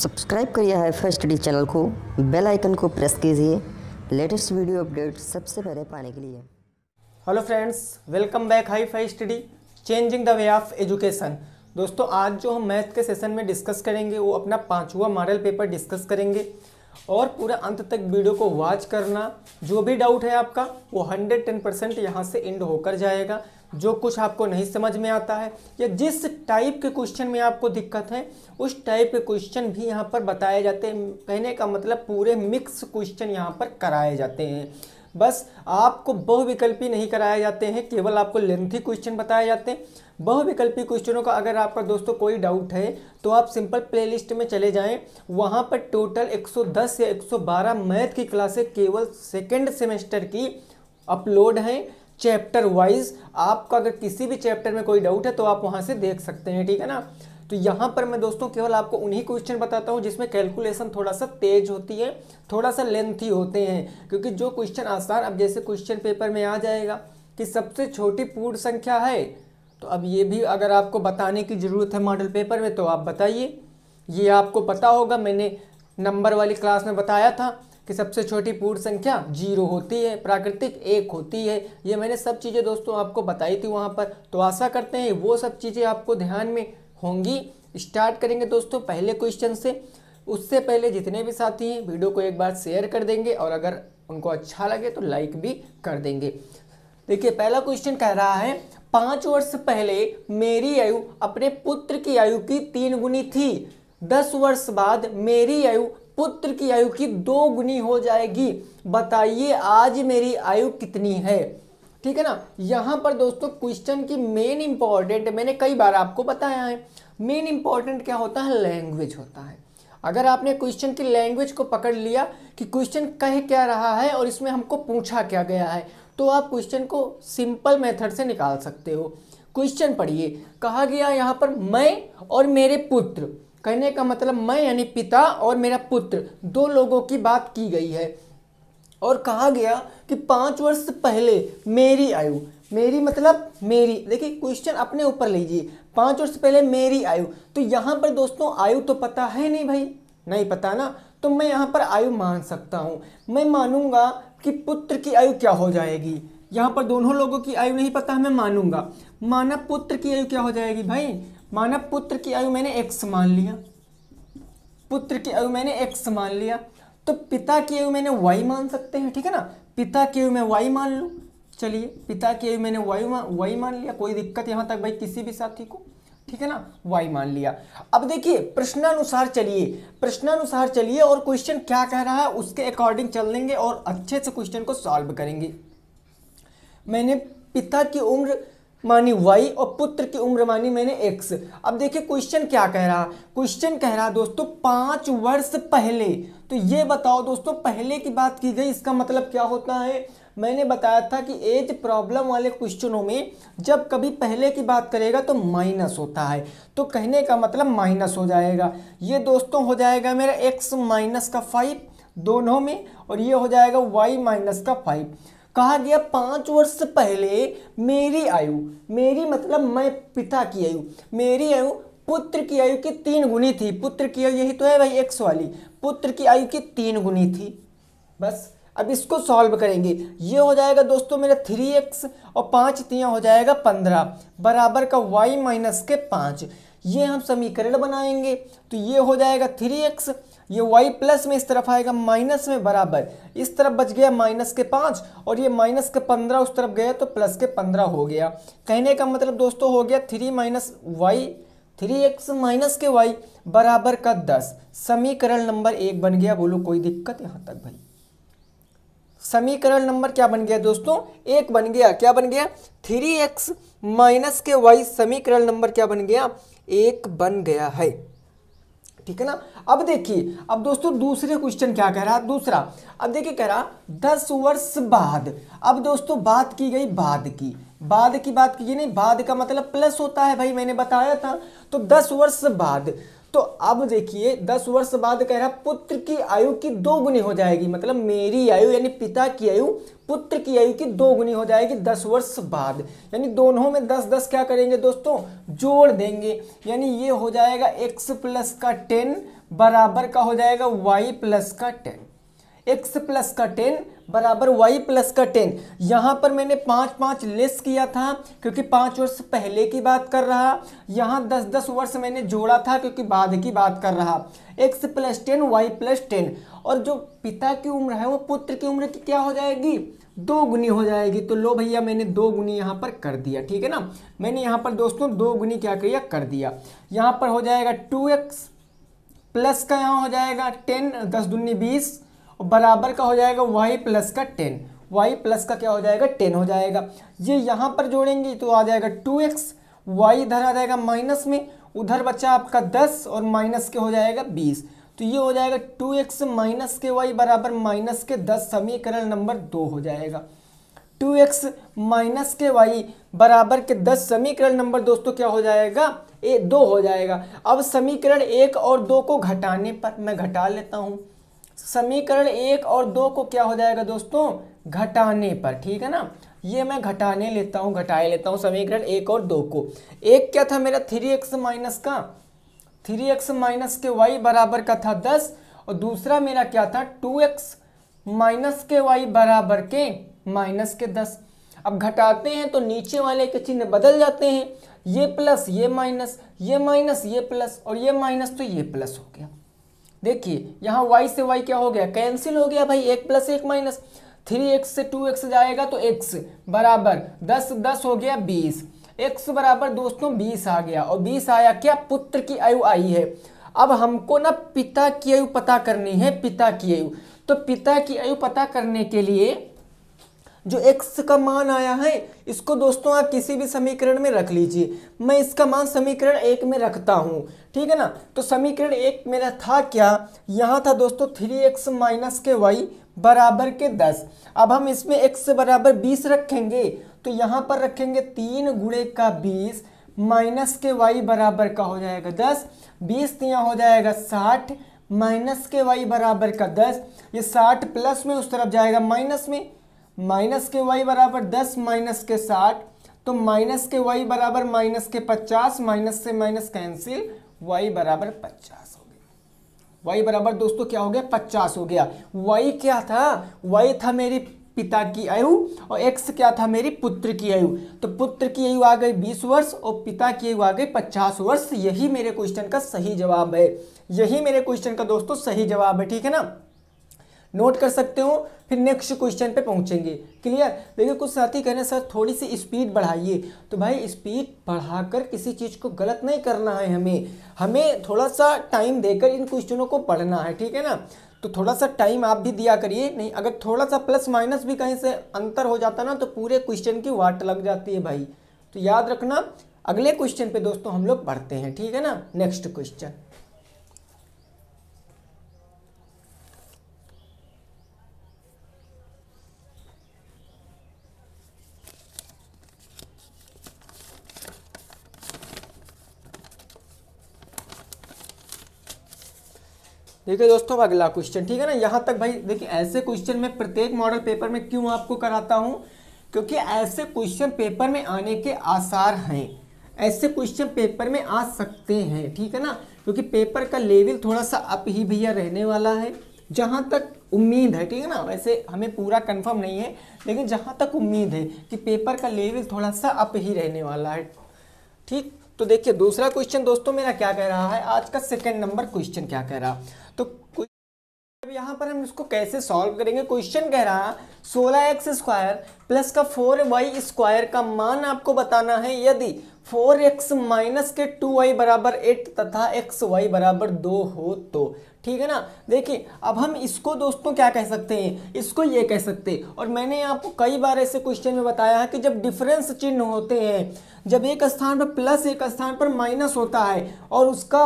subscribe करिए है first study channel को बेल आइकन को प्रेस कीजिए लेटेस्ट वीडियो अपडेट सबसे पहले पाने के लिए hello friends welcome back hi fi study changing the way of education दोस्तों आज जो हम मैथ के सेशन में डिस्कस करेंगे वो अपना पाँचवा मॉडल पेपर डिस्कस करेंगे और पूरा अंत तक वीडियो को वॉच करना जो भी डाउट है आपका वो हंड्रेड टेन परसेंट यहाँ से एंड होकर जाएगा जो कुछ आपको नहीं समझ में आता है या जिस टाइप के क्वेश्चन में आपको दिक्कत है उस टाइप के क्वेश्चन भी यहाँ पर बताए जाते हैं कहने का मतलब पूरे मिक्स क्वेश्चन यहाँ पर कराए जाते हैं बस आपको बहुविकल्पी नहीं कराए जाते हैं केवल आपको लेंथी क्वेश्चन बताए जाते हैं बहुविकल्पी क्वेश्चनों का अगर आपका दोस्तों कोई डाउट है तो आप सिंपल प्लेलिस्ट में चले जाएं वहाँ पर टोटल 110 या 112 मैथ की क्लासें केवल सेकेंड सेमेस्टर की अपलोड हैं चैप्टर वाइज आपका अगर किसी भी चैप्टर में कोई डाउट है तो आप वहाँ से देख सकते हैं ठीक है ना तो यहाँ पर मैं दोस्तों केवल आपको उन्हीं क्वेश्चन बताता हूँ जिसमें कैलकुलेशन थोड़ा सा तेज होती है थोड़ा सा लेंथी होते हैं क्योंकि जो क्वेश्चन आसान अब जैसे क्वेश्चन पेपर में आ जाएगा कि सबसे छोटी पूर्ण संख्या है तो अब ये भी अगर आपको बताने की ज़रूरत है मॉडल पेपर में तो आप बताइए ये आपको पता होगा मैंने नंबर वाली क्लास में बताया था कि सबसे छोटी पूर्ण संख्या जीरो होती है प्राकृतिक एक होती है ये मैंने सब चीज़ें दोस्तों आपको बताई थी वहाँ पर तो आशा करते हैं वो सब चीज़ें आपको ध्यान में होंगी स्टार्ट करेंगे दोस्तों पहले क्वेश्चन से उससे पहले जितने भी साथी हैं वीडियो को एक बार शेयर कर देंगे और अगर उनको अच्छा लगे तो लाइक भी कर देंगे देखिए पहला क्वेश्चन कह रहा है पाँच वर्ष पहले मेरी आयु अपने पुत्र की आयु की तीन गुनी थी दस वर्ष बाद मेरी आयु पुत्र की आयु की दो गुनी हो जाएगी बताइए आज मेरी आयु कितनी है ठीक है ना यहाँ पर दोस्तों क्वेश्चन की मेन इंपॉर्टेंट मैंने कई बार आपको बताया है मेन इंपॉर्टेंट क्या होता है लैंग्वेज होता है अगर आपने क्वेश्चन की लैंग्वेज को पकड़ लिया कि क्वेश्चन कह क्या रहा है और इसमें हमको पूछा क्या गया है तो आप क्वेश्चन को सिंपल मेथड से निकाल सकते हो क्वेश्चन पढ़िए कहा गया यहाँ पर मैं और मेरे पुत्र कहने का मतलब मैं यानी पिता और मेरा पुत्र दो लोगों की बात की गई है और कहा गया कि पाँच वर्ष पहले मेरी आयु मेरी मतलब मेरी देखिए क्वेश्चन अपने ऊपर लीजिए पाँच वर्ष पहले मेरी आयु तो यहाँ पर दोस्तों आयु तो पता है नहीं भाई नहीं पता ना तो मैं यहाँ पर आयु मान सकता हूँ मैं मानूंगा कि पुत्र की आयु क्या हो जाएगी यहाँ पर दोनों लोगों की आयु नहीं पता मैं मानूंगा माना पुत्र की आयु क्या हो जाएगी भाई माना पुत्र की आयु मैंने एक्स मान लिया पुत्र की आयु मैंने एक्स मान लिया तो पिता की आयु मैंने वाई मान सकते हैं ठीक है ना पिता की आयु मैं वाई मान लूँ चलिए पिता की आयु मैंने वाई मा, वाई मान लिया कोई दिक्कत यहाँ तक भाई किसी भी साथी को ठीक है ना वाई मान लिया अब देखिए प्रश्नानुसार चलिए प्रश्नानुसार चलिए और क्वेश्चन क्या कह रहा है उसके अकॉर्डिंग चल देंगे और अच्छे से क्वेश्चन को सॉल्व करेंगे मैंने पिता की उम्र मानी वाई और पुत्र की उम्र मानी मैंने एक्स अब देखिए क्वेश्चन क्या कह रहा क्वेश्चन कह रहा दोस्तों पाँच वर्ष पहले तो ये बताओ दोस्तों पहले की बात की गई इसका मतलब क्या होता है मैंने बताया था कि एज प्रॉब्लम वाले क्वेश्चनों में जब कभी पहले की बात करेगा तो माइनस होता है तो कहने का मतलब माइनस हो जाएगा ये दोस्तों हो जाएगा मेरा एक्स माइनस का फाइव दोनों में और ये हो जाएगा वाई माइनस का फाइव कहा गया पाँच वर्ष पहले मेरी आयु मेरी मतलब मैं पिता की आयु मेरी आयु पुत्र की आयु की तीन गुनी थी पुत्र की आयु यही तो है भाई एक्स वाली पुत्र की आयु की तीन गुनी थी बस अब इसको सॉल्व करेंगे ये हो जाएगा दोस्तों मेरा थ्री एक्स और पाँच तिया हो जाएगा पंद्रह बराबर का वाई माइनस के पाँच ये हम समीकरण बनाएंगे तो ये हो जाएगा थ्री एक्स ये वाई प्लस में इस तरफ आएगा माइनस में बराबर इस तरफ बच गया माइनस के पाँच और ये माइनस के पंद्रह उस तरफ गया तो प्लस के पंद्रह हो गया कहने का मतलब दोस्तों हो गया three minus y three x minus के वाई बराबर का दस समीकरण नंबर एक बन गया बोलो कोई दिक्कत यहाँ तक भाई समीकरण नंबर क्या बन गया दोस्तों एक बन गया क्या बन गया थ्री एक्स माइनस के वाई समीकरण नंबर क्या बन गया एक बन गया है ठीक है ना अब देखिए अब दोस्तों दूसरे क्वेश्चन क्या कह रहा है दूसरा अब देखिए कह रहा दस वर्ष बाद अब दोस्तों बात की गई बाद की बाद की बात की नहीं बाद का मतलब प्लस होता है भाई मैंने बताया था तो दस वर्ष बाद तो अब देखिए दस वर्ष बाद कह रहा पुत्र की आयु की दो गुनी हो जाएगी मतलब मेरी आयु यानी पिता की आयु पुत्र की आयु की दोगुनी हो जाएगी दस वर्ष बाद यानी दोनों में दस दस क्या करेंगे दोस्तों जोड़ देंगे यानी ये हो जाएगा एक्स प्लस का टेन बराबर का हो जाएगा वाई प्लस का टेन एक्स प्लस का टेन बराबर वाई प्लस का टेन यहाँ पर मैंने पाँच पाँच लेस किया था क्योंकि पाँच वर्ष पहले की बात कर रहा यहाँ दस दस वर्ष मैंने जोड़ा था क्योंकि बाद की बात कर रहा x plus ten y plus ten और जो पिता की उम्र है वो पुत्र की उम्र की क्या हो जाएगी दो गुनी हो जाएगी तो लो भैया मैंने दो गुनी यहाँ पर कर दिया ठीक है ना मैंने यहाँ पर दोस्तों दो गुनी क्या किया कर दिया यहाँ पर हो जाएगा टू एक्स प्लस का यहाँ हो जाएगा टेन दस दुनी बीस और बराबर का हो जाएगा वाई प्लस का टेन वाई प्लस का क्या हो जाएगा टेन हो जाएगा ये यहाँ पर जोड़ेंगे तो आ जाएगा टू एक्स वाई इधर आ जाएगा माइनस में उधर बचा आपका दस और माइनस के हो जाएगा बीस तो ये हो जाएगा टू एक्स माइनस के वाई बराबर माइनस के दस समीकरण नंबर दो हो जाएगा टू एक्स माइनस के वाई बराबर के दस समीकरण नंबर दोस्तों क्या हो जाएगा ए दो हो जाएगा अब समीकरण एक और दो को घटाने पर मैं घटा लेता हूँ समीकरण एक और दो को क्या हो जाएगा दोस्तों घटाने पर ठीक है ना ये मैं घटाने लेता हूँ घटाए लेता हूँ समीकरण एक और दो को एक क्या था मेरा थ्री एक्स माइनस का थ्री एक्स माइनस के वाई बराबर का था दस और दूसरा मेरा क्या था टू एक्स माइनस के वाई बराबर के माइनस के दस अब घटाते हैं तो नीचे वाले के चिन्ह बदल जाते हैं ये प्लस ये माइनस ये माइनस ये प्लस और ये माइनस तो ये प्लस हो गया देखिए यहाँ वाई से वाई क्या हो गया कैंसिल हो गया भाई एक प्लस एक माइनस थ्री एक्स से टू एक्स जाएगा तो एक्स बराबर दस दस हो गया बीस एक्स बराबर दोस्तों बीस आ गया और बीस आया क्या पुत्र की आयु आई है अब हमको ना पिता की आयु पता करनी है पिता की आयु तो पिता की आयु पता करने के लिए जो x का मान आया है इसको दोस्तों आप किसी भी समीकरण में रख लीजिए मैं इसका मान समीकरण एक में रखता हूँ ठीक है ना तो समीकरण एक मेरा था क्या यहाँ था दोस्तों थ्री एक्स माइनस के वाई बराबर के दस अब हम इसमें x बराबर बीस रखेंगे तो यहाँ पर रखेंगे तीन गुड़े का बीस माइनस के वाई बराबर का हो जाएगा दस बीस तिया तो हो जाएगा साठ माइनस के वाई बराबर का दस ये साठ प्लस में उस तरफ जाएगा माइनस में माइनस के वाई बराबर दस माइनस के साठ तो माइनस के वाई बराबर माइनस के पचास माइनस से माइनस कैंसिल वाई बराबर पचास हो गया वाई बराबर दोस्तों क्या हो गया पचास हो गया वाई क्या था वाई था मेरी पिता की आयु और एक्स क्या था मेरी पुत्र की आयु तो पुत्र की आयु आ गई बीस वर्ष और पिता की आयु आ गई पचास वर्ष यही मेरे क्वेश्चन का सही जवाब है यही मेरे क्वेश्चन का दोस्तों सही जवाब है ठीक है ना नोट कर सकते हो फिर नेक्स्ट क्वेश्चन पे पहुंचेंगे क्लियर देखिए कुछ साथी कह रहे हैं सर थोड़ी सी स्पीड बढ़ाइए तो भाई स्पीड बढ़ाकर किसी चीज़ को गलत नहीं करना है हमें हमें थोड़ा सा टाइम देकर इन क्वेश्चनों को पढ़ना है ठीक है ना तो थोड़ा सा टाइम आप भी दिया करिए नहीं अगर थोड़ा सा प्लस माइनस भी कहीं से अंतर हो जाता ना तो पूरे क्वेश्चन की वाट लग जाती है भाई तो याद रखना अगले क्वेश्चन पे दोस्तों हम लोग बढ़ते हैं ठीक है ना नेक्स्ट क्वेश्चन ठीक है दोस्तों अगला क्वेश्चन ठीक है ना यहाँ तक भाई देखिए ऐसे क्वेश्चन मैं प्रत्येक मॉडल पेपर में क्यों आपको कराता हूँ क्योंकि ऐसे क्वेश्चन पेपर में आने के आसार हैं ऐसे क्वेश्चन पेपर में आ सकते हैं ठीक है ना क्योंकि पेपर का लेवल थोड़ा सा अप ही भैया रहने वाला है जहाँ तक उम्मीद है ठीक है ना वैसे हमें पूरा कन्फर्म नहीं है लेकिन जहाँ तक उम्मीद है कि पेपर का लेवल थोड़ा सा अप ही रहने वाला है ठीक तो देखिए दूसरा क्वेश्चन दोस्तों मेरा क्या कह रहा है आज का सेकंड नंबर क्वेश्चन क्या कह रहा तो अब यहाँ पर हम इसको कैसे सॉल्व करेंगे क्वेश्चन कह रहा सोलह एक्स स्क्वायर प्लस का फोर वाई स्क्वायर का मान आपको बताना है यदि फोर एक्स माइनस के टू वाई बराबर एट तथा एक्स वाई बराबर दो हो तो ठीक है ना देखिए अब हम इसको दोस्तों क्या कह सकते हैं इसको ये कह सकते हैं और मैंने आपको कई बार ऐसे क्वेश्चन में बताया है कि जब डिफरेंस चिन्ह होते हैं जब एक स्थान पर प्लस एक स्थान पर माइनस होता है और उसका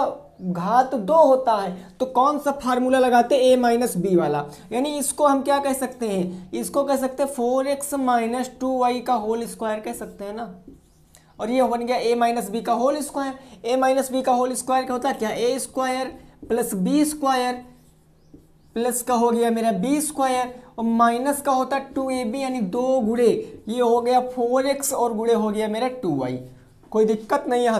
घात दो होता है तो कौन सा फार्मूला लगाते ए माइनस बी वाला यानी इसको हम क्या कह सकते हैं इसको कह सकते हैं four x minus two y का होल स्क्वायर कह सकते हैं ना और ये बन गया ए माइनस बी का whole square a minus b का होल स्क्वायर क्या होता है क्या a square plus b square plus का हो गया मेरा बी स्क्वायर और माइनस का होता है टू ए बी यानी दो गुड़े ये हो गया फोर एक्स और गुड़े हो गया मेरा टू वाई कोई दिक्कत नहीं है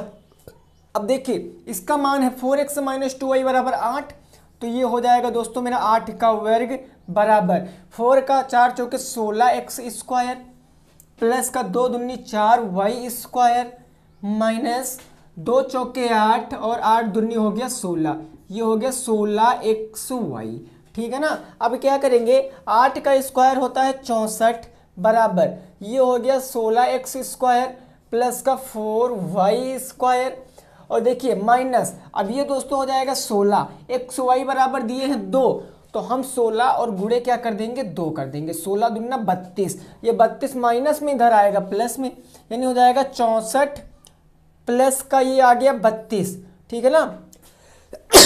अब देखिए इसका मान है four x minus two y बराबर आठ तो ये हो जाएगा दोस्तों मेरा आठ का वर्ग बराबर फोर का चार चौके सोलह एक्स स्क्वायर प्लस का दो दुनी चार वाई स्क्वायर माइनस दो चौके आठ और आठ दुनी हो गया सोलह ये हो गया सोलह एक्स वाई ठीक है ना अब क्या करेंगे आठ का स्क्वायर होता है चौंसठ बराबर ये हो गया सोलह एक्स स्क्वायर प्लस का फोर वाई स्क्वायर और देखिए माइनस अब ये दोस्तों हो जाएगा सोलह एक्स वाई बराबर दिए हैं दो तो हम 16 और गुड़े क्या कर देंगे दो कर देंगे 16 दुगना बत्तीस ये बत्तीस माइनस में इधर आएगा प्लस में यानी हो जाएगा चौंसठ प्लस का ये आ गया बत्तीस ठीक है ना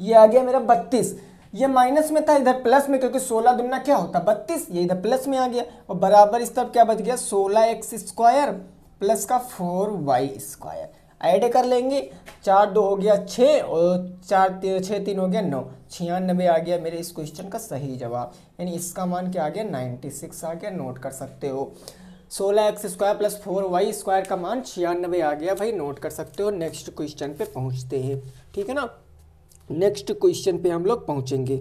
ये आ गया मेरा बत्तीस ये माइनस में था इधर प्लस में क्योंकि सोलह दुगना क्या होता बत्तीस ये इधर प्लस में आ गया और बराबर इस तरफ क्या बच गया सोलह एक्स स्क्वायर प्लस का फोर वाई स्क्वायर ऐड कर लेंगे चार दो हो गया छः और चार छः तीन हो गया नौ छियानबे आ गया मेरे इस क्वेश्चन का सही जवाब यानी इसका मान क्या आ गया नाइन्टी सिक्स आ गया नोट कर सकते हो सोलह x square plus four y square का मान छियानबे आ गया भाई नोट कर सकते हो नेक्स्ट क्वेश्चन पे पहुंचते हैं ठीक है ना नेक्स्ट क्वेश्चन पे हम लोग पहुँचेंगे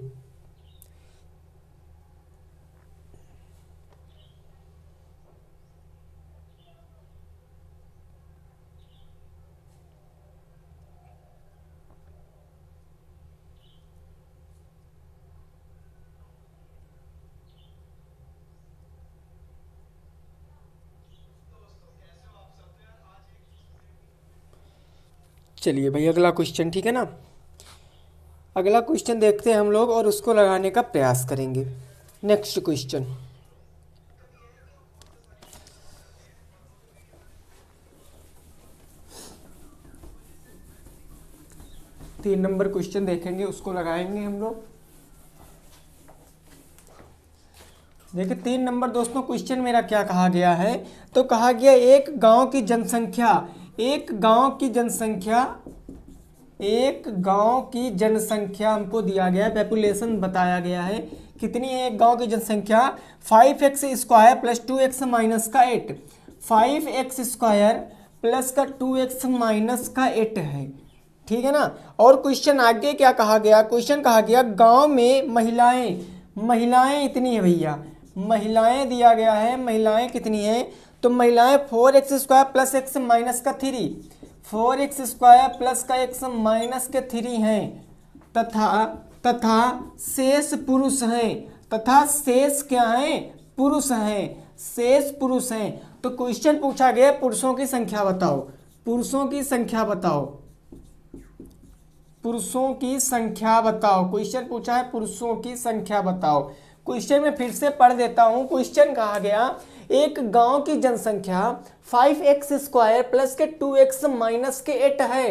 चलिए भाई अगला क्वेश्चन ठीक है ना अगला क्वेश्चन देखते हैं हम लोग और उसको लगाने का प्रयास करेंगे नेक्स्ट क्वेश्चन तीन नंबर क्वेश्चन देखेंगे उसको लगाएंगे हम लोग देखिए तीन नंबर दोस्तों क्वेश्चन मेरा क्या कहा गया है तो कहा गया एक गांव की जनसंख्या एक गांव की जनसंख्या एक गांव की जनसंख्या हमको दिया गया है पॉपुलेशन बताया गया है कितनी है एक गांव की जनसंख्या five x square plus two x minus का eight five x square plus का टू एक्स माइनस का एट है ठीक है ना और क्वेश्चन आगे क्या कहा गया क्वेश्चन कहा गया गांव में महिलाएं महिलाएं इतनी है भैया महिलाएं दिया गया है महिलाएं कितनी है तो महिलाएं four x square plus x minus का three four x square plus का एक्स माइनस के थ्री हैं तथा तथा शेष पुरुष हैं तथा शेष क्या हैं पुरुष हैं शेष पुरुष हैं तो क्वेश्चन पूछा गया पुरुषों की संख्या बताओ पुरुषों की संख्या बताओ पुरुषों की संख्या बताओ क्वेश्चन पूछा है पुरुषों की संख्या बताओ क्वेश्चन में फिर से पढ़ देता हूँ क्वेश्चन कहा गया एक गांव की जनसंख्या फाइव एक्स स्क्वायर प्लस के टू एक्स माइनस के एट है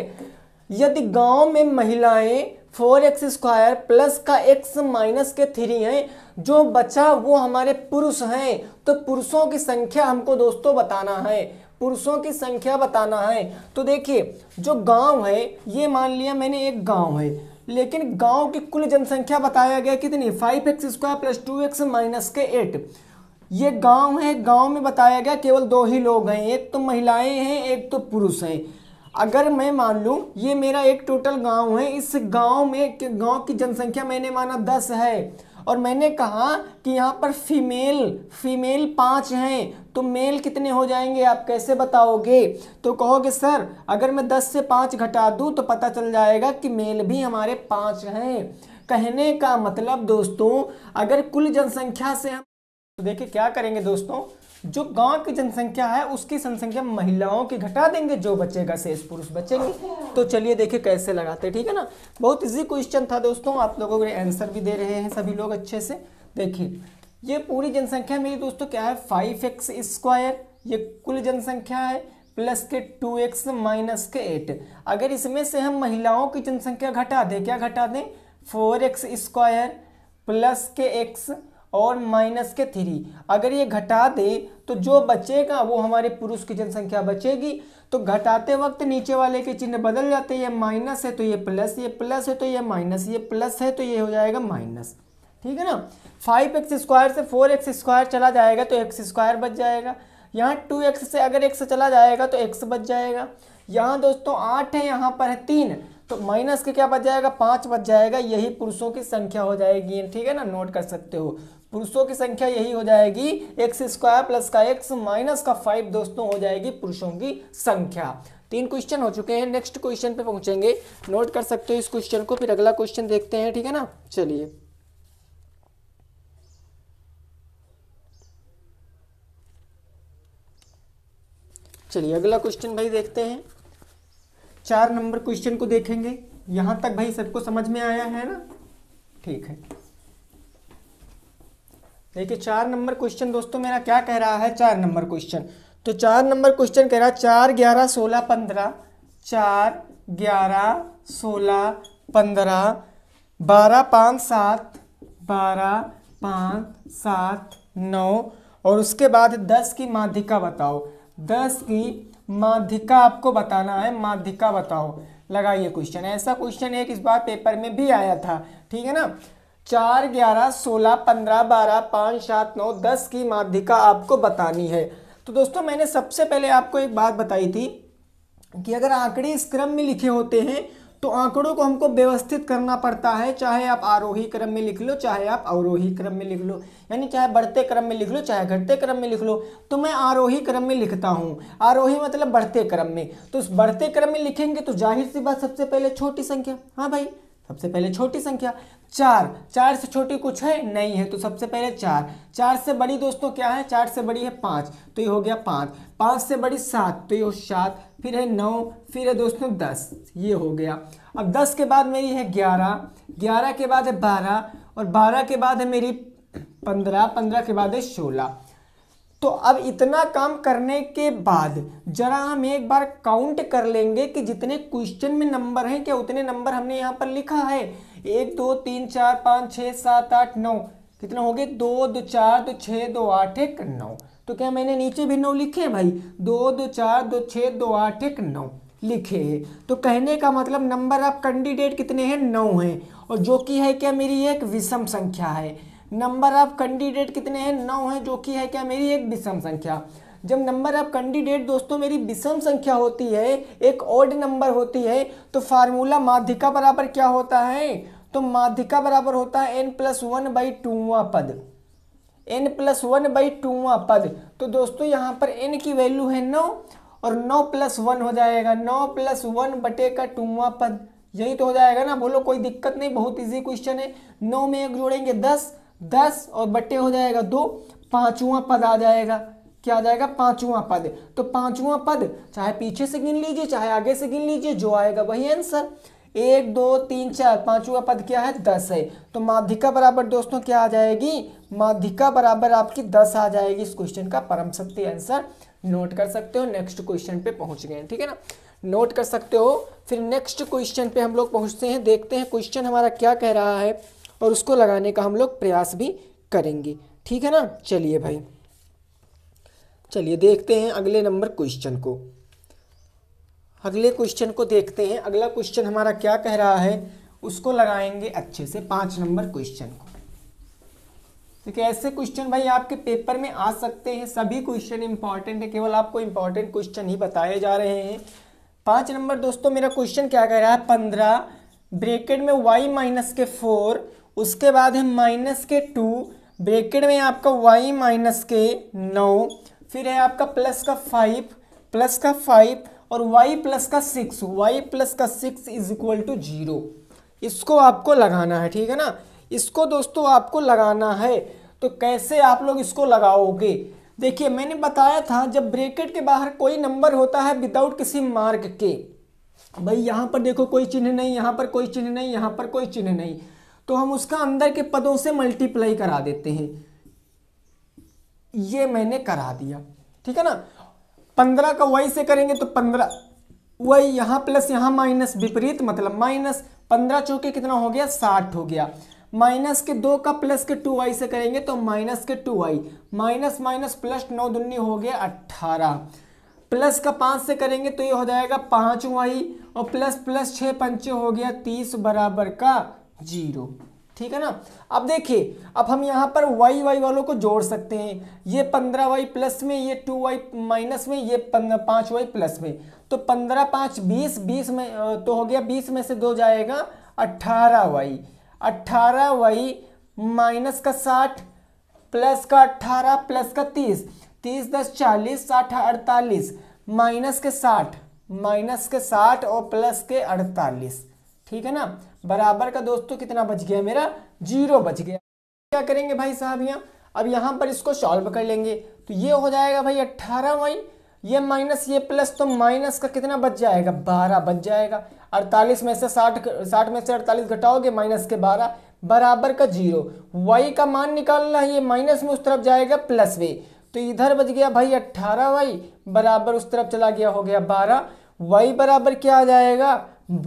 यदि गांव में महिलाएं फोर एक्स स्क्वायर प्लस का एक्स माइनस के थ्री हैं जो बचा वो हमारे पुरुष हैं तो पुरुषों की संख्या हमको दोस्तों बताना है पुरुषों की संख्या बताना है तो देखिए जो गांव है ये मान लिया मैंने एक गांव है लेकिन गांव की कुल जनसंख्या बताया गया कितनी five x square plus two x minus के एट ये गांव है गांव में बताया गया केवल दो ही लोग हैं एक तो महिलाएं हैं एक तो पुरुष हैं अगर मैं मान लूँ ये मेरा एक टोटल गांव है इस गांव में गांव की जनसंख्या मैंने माना दस है और मैंने कहा कि यहाँ पर फीमेल फीमेल पाँच हैं तो मेल कितने हो जाएंगे आप कैसे बताओगे तो कहोगे सर अगर मैं दस से पाँच घटा दूँ तो पता चल जाएगा कि मेल भी हमारे पाँच हैं कहने का मतलब दोस्तों अगर कुल जनसंख्या से हम तो देखिए क्या करेंगे दोस्तों जो गांव की जनसंख्या है उसकी जनसंख्या महिलाओं की घटा देंगे जो बचेगा शेष पुरुष बचेंगे तो चलिए देखिए कैसे लगाते ठीक है ना बहुत इजी क्वेश्चन था दोस्तों आप लोगों के आंसर भी दे रहे हैं सभी लोग अच्छे से देखिए ये पूरी जनसंख्या मेरी दोस्तों क्या है फाइव एक्स स्क्वायर ये कुल जनसंख्या है प्लस के टू एक्स माइनस के एट अगर इसमें से हम महिलाओं की जनसंख्या घटा दें क्या घटा दें फोर एक्स स्क्वायर प्लस के एक्स और माइनस के थ्री अगर ये घटा दे तो जो बचेगा वो हमारे पुरुष की जनसंख्या बचेगी तो घटाते वक्त नीचे वाले के चिन्ह बदल जाते हैं ये माइनस है तो ये प्लस ये प्लस है तो ये माइनस ये प्लस है तो ये हो जाएगा माइनस ठीक है ना फाइव एक्स स्क्वायर से फोर एक्स स्क्वायर चला जाएगा तो एक्स स्क्वायर बच जाएगा यहाँ टू एक्स से अगर एक्स चला जाएगा तो एक्स बच जाएगा यहाँ दोस्तों आठ है यहाँ पर है तीन तो माइनस के क्या बच जाएगा पाँच बच जाएगा यही पुरुषों की संख्या हो जाएगी ठीक है ना नोट कर सकते हो पुरुषों की संख्या यही हो जाएगी एक्स स्क्वायर प्लस का एक्स माइनस का फाइव दोस्तों हो जाएगी पुरुषों की संख्या तीन क्वेश्चन हो चुके हैं नेक्स्ट क्वेश्चन पे पहुंचेंगे नोट कर सकते हो इस क्वेश्चन को फिर अगला क्वेश्चन देखते हैं ठीक है ना चलिए चलिए अगला क्वेश्चन भाई देखते हैं चार नंबर क्वेश्चन को देखेंगे यहां तक भाई सबको समझ में आया है ना ठीक है देखिए चार नंबर क्वेश्चन दोस्तों मेरा क्या कह रहा है चार नंबर क्वेश्चन तो चार नंबर क्वेश्चन कह रहा है चार ग्यारह सोलह पंद्रह चार ग्यारह सोलह पंद्रह बारह पाँच सात बारह पाँच सात नौ और उसके बाद दस की माध्यिका बताओ दस की माध्यिका आपको बताना है माध्यिका बताओ लगाइए क्वेश्चन ऐसा क्वेश्चन एक इस बार पेपर में भी आया था ठीक है ना चार ग्यारह सोलह पंद्रह बारह पाँच सात नौ दस की माध्यिका आपको बतानी है तो दोस्तों मैंने सबसे पहले आपको एक बात बताई थी कि अगर आंकड़े इस क्रम में लिखे होते हैं तो आंकड़ों को हमको व्यवस्थित करना पड़ता है चाहे आप आरोही क्रम में लिख लो चाहे आप अवरोही क्रम में लिख लो यानी चाहे बढ़ते क्रम में लिख लो चाहे घटते क्रम में लिख लो तो मैं आरोही क्रम में लिखता हूँ आरोही मतलब बढ़ते क्रम में तो बढ़ते क्रम में लिखेंगे तो जाहिर सी बात सबसे पहले छोटी संख्या हाँ भाई सबसे पहले छोटी संख्या चार चार से छोटी कुछ है नहीं है तो सबसे पहले चार चार से बड़ी दोस्तों क्या है चार से बड़ी है पाँच तो ये हो गया पाँच पाँच से बड़ी सात तो ये हो सात फिर है नौ फिर है दोस्तों दस ये हो गया अब दस के बाद मेरी है ग्यारह ग्यारह के बाद है बारह और बारह के बाद है मेरी पंद्रह पंद्रह के बाद है सोलह तो अब इतना काम करने के बाद जरा हम एक बार काउंट कर लेंगे कि जितने क्वेश्चन में नंबर हैं क्या उतने नंबर हमने यहाँ पर लिखा है एक दो तीन चार पाँच छः सात आठ नौ कितने हो गए दो दो चार दो छः दो आठ एक नौ तो क्या मैंने नीचे भी नौ लिखे हैं भाई दो दो चार दो छः दो आठ एक नौ लिखे हैं तो कहने का मतलब नंबर ऑफ कैंडिडेट कितने हैं नौ हैं और जो कि है क्या मेरी एक विषम संख्या है नंबर ऑफ कैंडिडेट कितने हैं नौ हैं जो कि है क्या मेरी एक विषम संख्या जब नंबर ऑफ कैंडिडेट दोस्तों मेरी विषम संख्या होती है एक ऑड नंबर होती है तो फार्मूला माध्यिका बराबर क्या होता है तो माध्यिका बराबर होता है एन प्लस वन बाई टूवा पद एन प्लस वन बाई टूवा पद तो दोस्तों यहाँ पर एन की वैल्यू है नौ और नौ प्लस वन हो जाएगा नौ प्लस वन बटे का टूवा पद यही तो हो जाएगा ना बोलो कोई दिक्कत नहीं बहुत इजी क्वेश्चन है नौ में एक जोड़ेंगे दस दस और बट्टे हो जाएगा दो पांचवा पद आ जाएगा क्या आ जाएगा पांचवा पद तो पांचवा पद चाहे पीछे से गिन लीजिए चाहे आगे से गिन लीजिए जो आएगा वही आंसर एक दो तीन चार पांचवा पद क्या है दस है तो माध्यिका बराबर दोस्तों क्या आ जाएगी माध्यिका बराबर आपकी दस आ जाएगी इस क्वेश्चन का परम सत्य आंसर नोट कर सकते हो नेक्स्ट क्वेश्चन पे पहुंच गए ठीक है ना नोट कर सकते हो फिर नेक्स्ट क्वेश्चन पे हम लोग पहुंचते हैं देखते हैं क्वेश्चन हमारा क्या कह रहा है और उसको लगाने का हम लोग प्रयास भी करेंगे ठीक है ना चलिए भाई चलिए देखते हैं अगले नंबर क्वेश्चन को अगले क्वेश्चन को देखते हैं अगला क्वेश्चन हमारा क्या कह रहा है उसको लगाएंगे अच्छे से पाँच नंबर क्वेश्चन को ठीक है ऐसे क्वेश्चन भाई आपके पेपर में आ सकते हैं सभी क्वेश्चन इंपॉर्टेंट है केवल आपको इंपॉर्टेंट क्वेश्चन ही बताए जा रहे हैं पाँच नंबर दोस्तों मेरा क्वेश्चन क्या कह रहा है पंद्रह ब्रेकेट में वाई माइनस के फोर उसके बाद है माइनस के टू ब्रेकेट में आपका वाई माइनस के नौ फिर है आपका प्लस का फाइव प्लस का फाइव और वाई प्लस का सिक्स वाई प्लस का six is equal to zero इसको आपको लगाना है ठीक है ना इसको दोस्तों आपको लगाना है तो कैसे आप लोग इसको लगाओगे देखिए मैंने बताया था जब ब्रेकेट के बाहर कोई नंबर होता है विदाउट किसी मार्क के भाई यहाँ पर देखो कोई चिन्ह नहीं यहाँ पर कोई चिन्ह नहीं यहाँ पर कोई चिन्ह नहीं तो हम उसका अंदर के पदों से मल्टीप्लाई करा देते हैं ये मैंने करा दिया ठीक है ना पंद्रह का वाई से करेंगे तो पंद्रह वही यहाँ प्लस यहाँ माइनस विपरीत मतलब माइनस पंद्रह चौके कितना हो गया साठ हो गया माइनस के दो का प्लस के टू वाई से करेंगे तो माइनस के two y minus minus plus नौ दुन्नी हो गया अट्ठारह प्लस का पाँच से करेंगे तो ये हो जाएगा पांच वाई और प्लस प्लस छः पंचे हो गया तीस बराबर का जीरो ठीक है ना अब देखिए अब हम यहाँ पर वाई वाई वालों को जोड़ सकते हैं ये पंद्रह वाई प्लस में ये टू वाई माइनस में ये पाँच वाई प्लस में तो पंद्रह पाँच बीस बीस में तो हो गया बीस में से दो जाएगा अट्ठारह वाई अट्ठारह वाई माइनस का साठ प्लस का अट्ठारह प्लस का तीस तीस दस चालीस साठ अड़तालीस माइनस के साठ माइनस के साठ और प्लस के अड़तालीस ठीक है ना बराबर का दोस्तों कितना बच गया मेरा जीरो बच गया क्या करेंगे भाई साहब यहाँ अब यहाँ पर इसको सॉल्व कर लेंगे तो ये हो जाएगा भाई अट्ठारह वाई ये माइनस ये प्लस तो माइनस का कितना बच जाएगा बारह बच जाएगा अड़तालीस में से साठ साठ में से अड़तालीस घटाओगे माइनस के बारह बराबर का जीरो वाई का मान निकालना है ये माइनस में उस तरफ जाएगा प्लस वे तो इधर बच गया भाई अट्ठारह वाई बराबर उस तरफ चला गया हो गया बारह वाई बराबर क्या आ जाएगा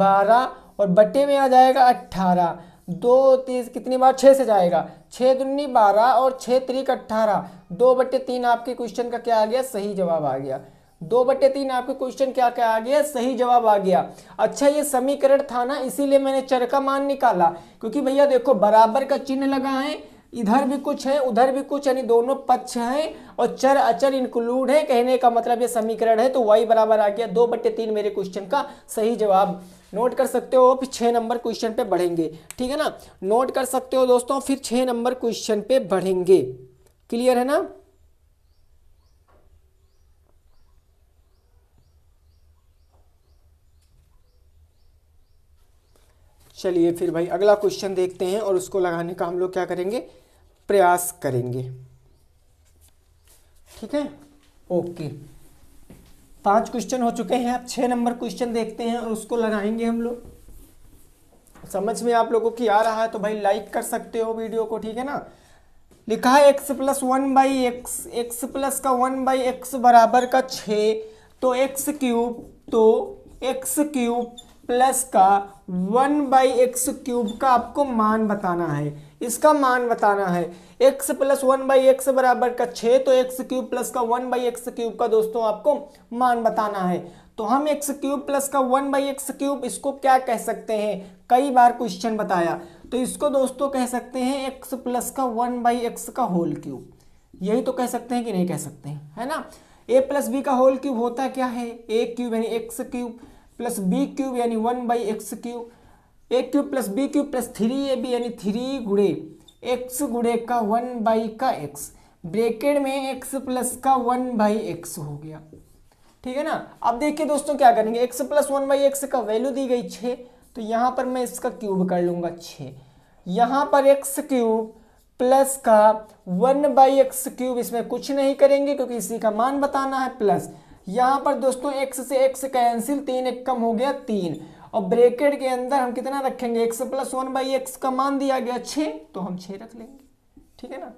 बारह और बटे में आ जाएगा अट्ठारह दो तीस कितनी बार छः से जाएगा छः दुन्नी बारह और छः तरीक अट्ठारह दो बटे तीन आपके क्वेश्चन का क्या आ गया सही जवाब आ गया दो बटे तीन आपके क्वेश्चन क्या क्या आ गया सही जवाब आ गया अच्छा ये समीकरण था ना इसीलिए मैंने चर का मान निकाला क्योंकि भैया देखो बराबर का चिन्ह लगा है इधर भी कुछ है उधर भी कुछ यानी दोनों पक्ष हैं और चर अचर इंक्लूड है कहने का मतलब ये समीकरण है तो वाई बराबर आ गया दो बट्टे तीन मेरे क्वेश्चन का सही जवाब नोट कर सकते हो फिर छः नंबर क्वेश्चन पे बढ़ेंगे ठीक है ना नोट कर सकते हो दोस्तों फिर छः नंबर क्वेश्चन पे बढ़ेंगे क्लियर है ना चलिए फिर भाई अगला क्वेश्चन देखते हैं और उसको लगाने का हम लोग क्या करेंगे प्रयास करेंगे ठीक है ओके पांच क्वेश्चन हो चुके हैं अब छह नंबर क्वेश्चन देखते हैं और उसको लगाएंगे हम लोग समझ में आप लोगों की आ रहा है तो भाई लाइक कर सकते हो वीडियो को ठीक है ना लिखा है x plus one by x x plus का वन बाई एक्स बराबर का छ तो एक्स क्यूब तो एक्स क्यूब प्लस का वन बाई एक्स क्यूब का आपको मान बताना है इसका मान बताना है x plus one by x बराबर का छः तो एक्स क्यूब प्लस का वन बाई एक्स क्यूब का दोस्तों आपको मान बताना है तो हम एक्स क्यूब प्लस का वन बाई एक्स क्यूब इसको क्या कह सकते हैं कई बार क्वेश्चन बताया तो इसको दोस्तों कह सकते हैं एक्स प्लस का वन बाई एक्स का होल क्यूब यही तो कह सकते हैं कि नहीं कह सकते हैं है ना ए प्लस बी का होल क्यूब होता क्या है ए क्यूब यानी x cube plus b cube यानी one by x cube a cube plus b cube plus three a b यानी थ्री गुड़े एक्स गुड़े का वन बाई का एक्स ब्रेकेट में एक्स प्लस का वन बाई एक्स हो गया ठीक है ना अब देखिए दोस्तों क्या करेंगे x plus one by x का वैल्यू दी गई छः तो यहाँ पर मैं इसका क्यूब कर लूँगा छः यहाँ पर एक्स क्यूब प्लस का वन बाई एक्स क्यूब इसमें कुछ नहीं करेंगे क्योंकि इसी का मान बताना है प्लस यहाँ पर दोस्तों एक्स से एक्स कैंसिल तीन एक कम हो गया तीन और ब्रेकेट के अंदर हम कितना रखेंगे x plus one by x का मान दिया गया छः तो हम छः रख लेंगे ठीक है ना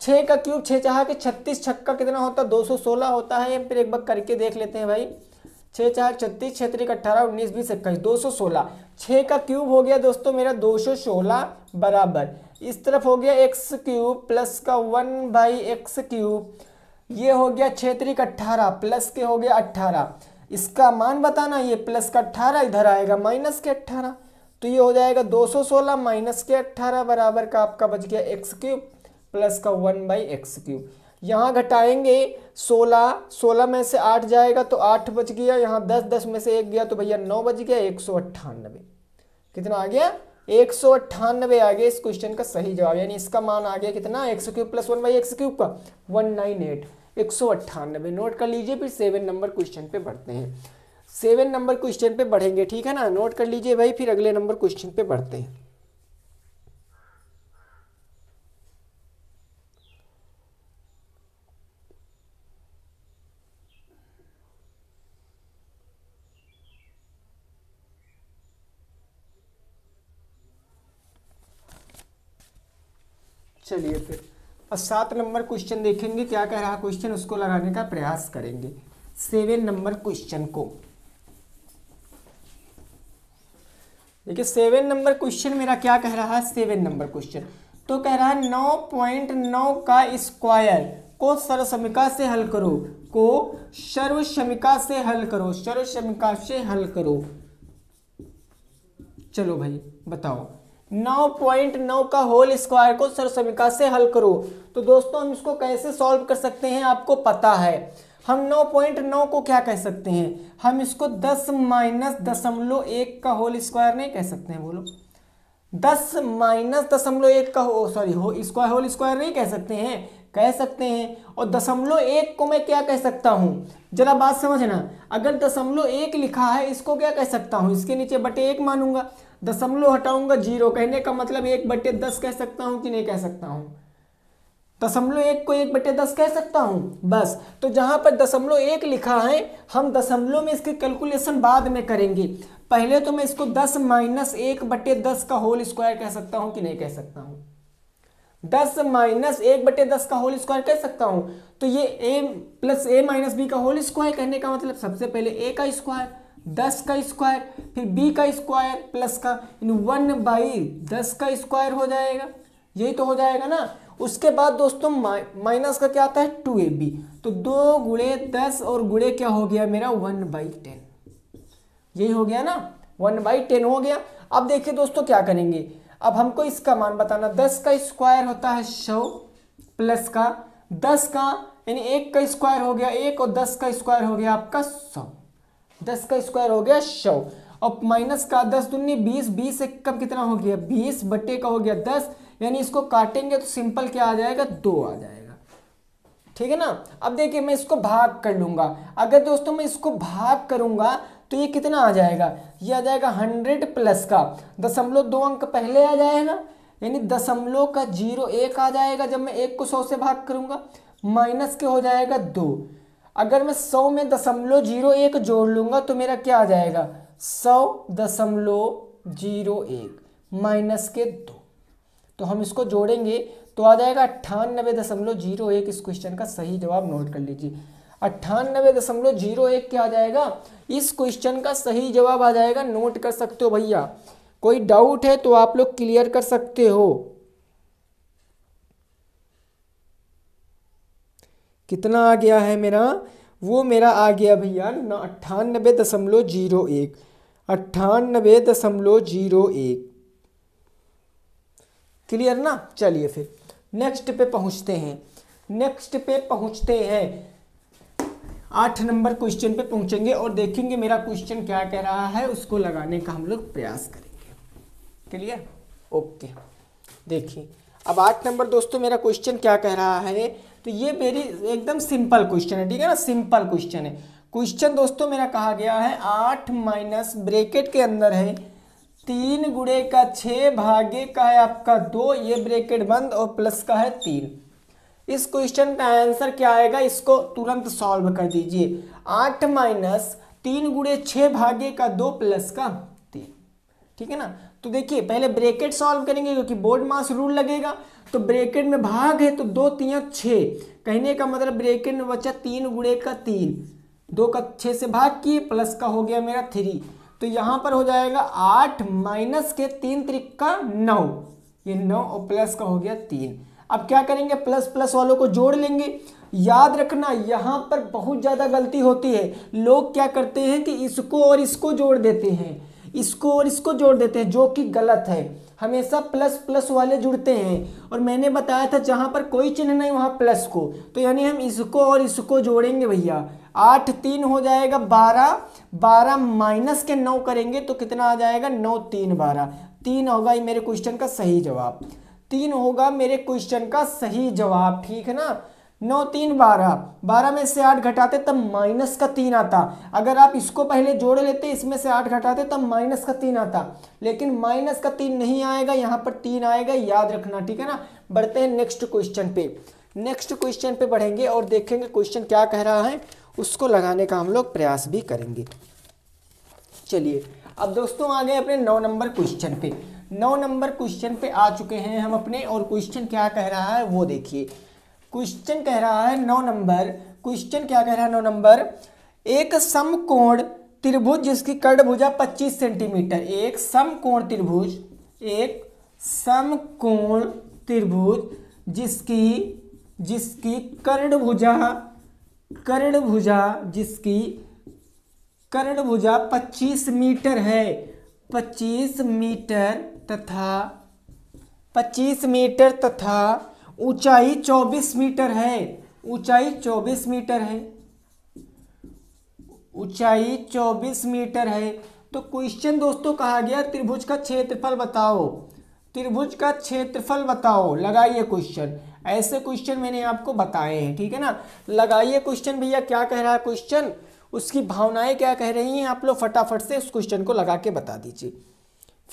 छः का क्यूब छः चाह के छत्तीस छक्का कितना होता है दो सौ सोलह होता है फिर एक बार करके देख लेते हैं भाई छः चाह छत्तीस छः अट्ठारह उन्नीस बीस इक्कीस दो सौ सोलह छः का क्यूब हो गया दोस्तों मेरा दो सौ सोलह बराबर इस तरफ हो गया एक्स क्यूब प्लस का वन बाई एक्स क्यूब ये हो गया छः तरीक अट्ठारह प्लस के हो गया अट्ठारह इसका मान बताना ये प्लस का अट्ठारह इधर आएगा माइनस के अट्ठारह तो ये हो जाएगा दो सौ सोलह माइनस के अट्ठारह बराबर का आपका बच गया एक्स क्यूब प्लस का वन बाई एक्स क्यूब यहाँ घटाएंगे सोलह सोलह में से आठ जाएगा तो आठ बच गया यहाँ दस दस में से एक गया तो भैया नौ बज गया एक सौ अट्ठानबे कितना आ गया एक सौ अट्ठानबे आ गया इस क्वेश्चन का सही जवाब यानी इसका मान आ गया कितना x cube plus one by x cube का वन नाइन एट एक सौ अट्ठानबे नोट कर लीजिए फिर सेवन नंबर क्वेश्चन पे बढ़ते हैं सेवन नंबर क्वेश्चन पे बढ़ेंगे ठीक है ना नोट कर लीजिए भाई फिर अगले नंबर क्वेश्चन पे बढ़ते हैं चलिए फिर और सात नंबर क्वेश्चन देखेंगे क्या कह रहा क्वेश्चन उसको लगाने का प्रयास करेंगे सेवन नंबर क्वेश्चन को देखिए सेवन नंबर क्वेश्चन मेरा क्या कह रहा है सेवन नंबर क्वेश्चन तो कह रहा है नौ पॉइंट नौ का स्क्वायर को सर्वसमिका से हल करो को सर्वसमिका से हल करो सर्वसमिका से हल करो चलो भाई बताओ नौ पॉइंट नौ का होल स्क्वायर को सरसमिका से हल करो तो दोस्तों हम इसको कैसे सॉल्व कर सकते हैं आपको पता है हम नौ पॉइंट नौ को क्या कह सकते हैं हम इसको दस माइनस दशमलव एक का होल स्क्वायर नहीं कह सकते हैं बोलो दस माइनस दशमलव एक का हो सॉरी हो स्क्वायर होल स्क्वायर नहीं कह सकते हैं कह सकते हैं और दशमलव एक को मैं क्या कह सकता हूँ जरा बात समझना अगर दशमलव एक लिखा है इसको क्या कह सकता हूँ इसके नीचे बटे एक मानूंगा दशमलव हटाऊंगा जीरो कहने का मतलब एक बटे दस कह सकता हूं कि नहीं कह सकता हूं दशमलव एक को एक बटे दस कह सकता हूं बस तो जहां पर दशमलव एक लिखा है हम दशमलव में इसकी कैलकुलेशन बाद में करेंगे पहले तो मैं इसको दस माइनस एक बटे दस का होल स्क्वायर कह सकता हूँ कि नहीं कह सकता हूं दस माइनस एक बटे दस का होल स्क्वायर कह सकता हूं तो ये a plus a minus b का होल स्क्वायर कहने का मतलब सबसे पहले ए का स्क्वायर दस का स्क्वायर फिर बी का स्क्वायर प्लस का वन बाई दस का स्क्वायर हो जाएगा यही तो हो जाएगा ना उसके बाद दोस्तों माइनस का क्या आता है टू ए बी तो दो गुड़े दस और गुड़े क्या हो गया मेरा वन बाई टेन यही हो गया ना वन बाई टेन हो गया अब देखिए दोस्तों क्या करेंगे अब हमको इसका मान बताना दस का स्क्वायर होता है सौ प्लस का दस का यानी एक का स्क्वायर हो गया एक और दस का स्क्वायर हो गया आपका सौ दस का स्क्वायर हो गया सौ और माइनस का दस दुनिया बीस बीस एक कब कितना हो गया बीस बट्टे का हो गया दस यानी इसको काटेंगे तो सिंपल क्या आ जाएगा दो आ जाएगा ठीक है ना अब देखिए मैं इसको भाग कर लूंगा अगर दोस्तों मैं इसको भाग करूंगा तो ये कितना आ जाएगा ये आ जाएगा हंड्रेड प्लस का दशमलव दो अंक पहले आ जाएगा यानी दशमलव का जीरो एक आ जाएगा जब मैं एक को सौ से भाग करूंगा माइनस के हो जाएगा दो अगर मैं सौ में दशमलव जीरो एक जोड़ लूँगा तो मेरा क्या आ जाएगा सौ दशमलव जीरो एक माइनस के दो तो हम इसको जोड़ेंगे तो आ जाएगा अट्ठानबे दशमलव जीरो एक इस क्वेश्चन का सही जवाब नोट कर लीजिए अट्ठानबे दशमलव जीरो एक क्या आ जाएगा इस क्वेश्चन का सही जवाब आ जाएगा नोट कर सकते हो भैया कोई डाउट है तो आप लोग क्लियर कर सकते हो कितना आ गया है मेरा वो मेरा आ गया भैया ना अट्ठानबे दशमलव जीरो एक अट्ठानबे दशमलव जीरो एक क्लियर ना चलिए फिर नेक्स्ट पे पहुंचते हैं नेक्स्ट पे पहुंचते हैं आठ नंबर क्वेश्चन पे पहुंचेंगे और देखेंगे मेरा क्वेश्चन क्या कह रहा है उसको लगाने का हम लोग प्रयास करेंगे क्लियर ओके देखिए अब आठ नंबर दोस्तों मेरा क्वेश्चन क्या कह रहा है तो ये वेरी एकदम सिंपल क्वेश्चन है ठीक है ना सिंपल क्वेश्चन है क्वेश्चन दोस्तों मेरा कहा गया है आठ माइनस ब्रेकेट के अंदर है तीन गुड़े का छः भागे का है आपका दो ये ब्रेकेट बंद और प्लस का है तीन इस क्वेश्चन का आंसर क्या आएगा इसको तुरंत सॉल्व कर दीजिए आठ माइनस तीन गुड़े छः भागे का दो प्लस का तीन ठीक है ना तो देखिए पहले ब्रेकेट सॉल्व करेंगे क्योंकि बोर्ड मास रूल लगेगा तो ब्रेकेट में भाग है तो दो तीन छः कहने का मतलब ब्रेकेट में बचा तीन गुड़े का तीन दो का छः से भाग किए प्लस का हो गया मेरा थ्री तो यहाँ पर हो जाएगा आठ माइनस के तीन त्रिक का नौ ये नौ और प्लस का हो गया तीन अब क्या करेंगे प्लस प्लस वालों को जोड़ लेंगे याद रखना यहाँ पर बहुत ज़्यादा गलती होती है लोग क्या करते हैं कि इसको और इसको जोड़ देते हैं इसको और इसको जोड़ देते हैं जो कि गलत है हमेशा प्लस प्लस वाले जुड़ते हैं और मैंने बताया था जहाँ पर कोई चिन्ह नहीं वहाँ प्लस को तो यानी हम इसको और इसको जोड़ेंगे भैया आठ तीन हो जाएगा बारह बारह माइनस के नौ करेंगे तो कितना आ जाएगा नौ तीन बारह तीन होगा ये मेरे क्वेश्चन का सही जवाब तीन होगा मेरे क्वेश्चन का सही जवाब ठीक है ना नौ तीन बारह बारह में से आठ घटाते तब माइनस का तीन आता अगर आप इसको पहले जोड़ लेते इसमें से आठ घटाते तब माइनस का तीन आता लेकिन माइनस का तीन नहीं आएगा यहाँ पर तीन आएगा याद रखना ठीक है ना बढ़ते हैं नेक्स्ट क्वेश्चन पे नेक्स्ट क्वेश्चन पे बढ़ेंगे और देखेंगे क्वेश्चन क्या कह रहा है उसको लगाने का हम लोग प्रयास भी करेंगे चलिए अब दोस्तों आ गए अपने नौ नंबर क्वेश्चन पे नौ नंबर क्वेश्चन पे आ चुके हैं हम अपने और क्वेश्चन क्या कह रहा है वो देखिए क्वेश्चन कह रहा है नौ नंबर क्वेश्चन क्या कह रहा है नौ नंबर एक समकोण त्रिभुज जिसकी कर्णभुजा 25 सेंटीमीटर एक समकोण त्रिभुज एक समकोण त्रिभुज जिसकी जिसकी कर्णभुजा कर्णभुजा जिसकी कर्णभुजा 25 मीटर है 25 मीटर तथा 25 मीटर तथा ऊंचाई 24 मीटर है ऊंचाई 24 मीटर है ऊंचाई 24 मीटर है तो क्वेश्चन दोस्तों कहा गया त्रिभुज का क्षेत्रफल बताओ त्रिभुज का क्षेत्रफल बताओ लगाइए क्वेश्चन ऐसे क्वेश्चन मैंने आपको बताए हैं ठीक है ना लगाइए क्वेश्चन भैया क्या कह रहा है क्वेश्चन उसकी भावनाएं क्या कह रही हैं आप लोग फटाफट से उस क्वेश्चन को लगा के बता दीजिए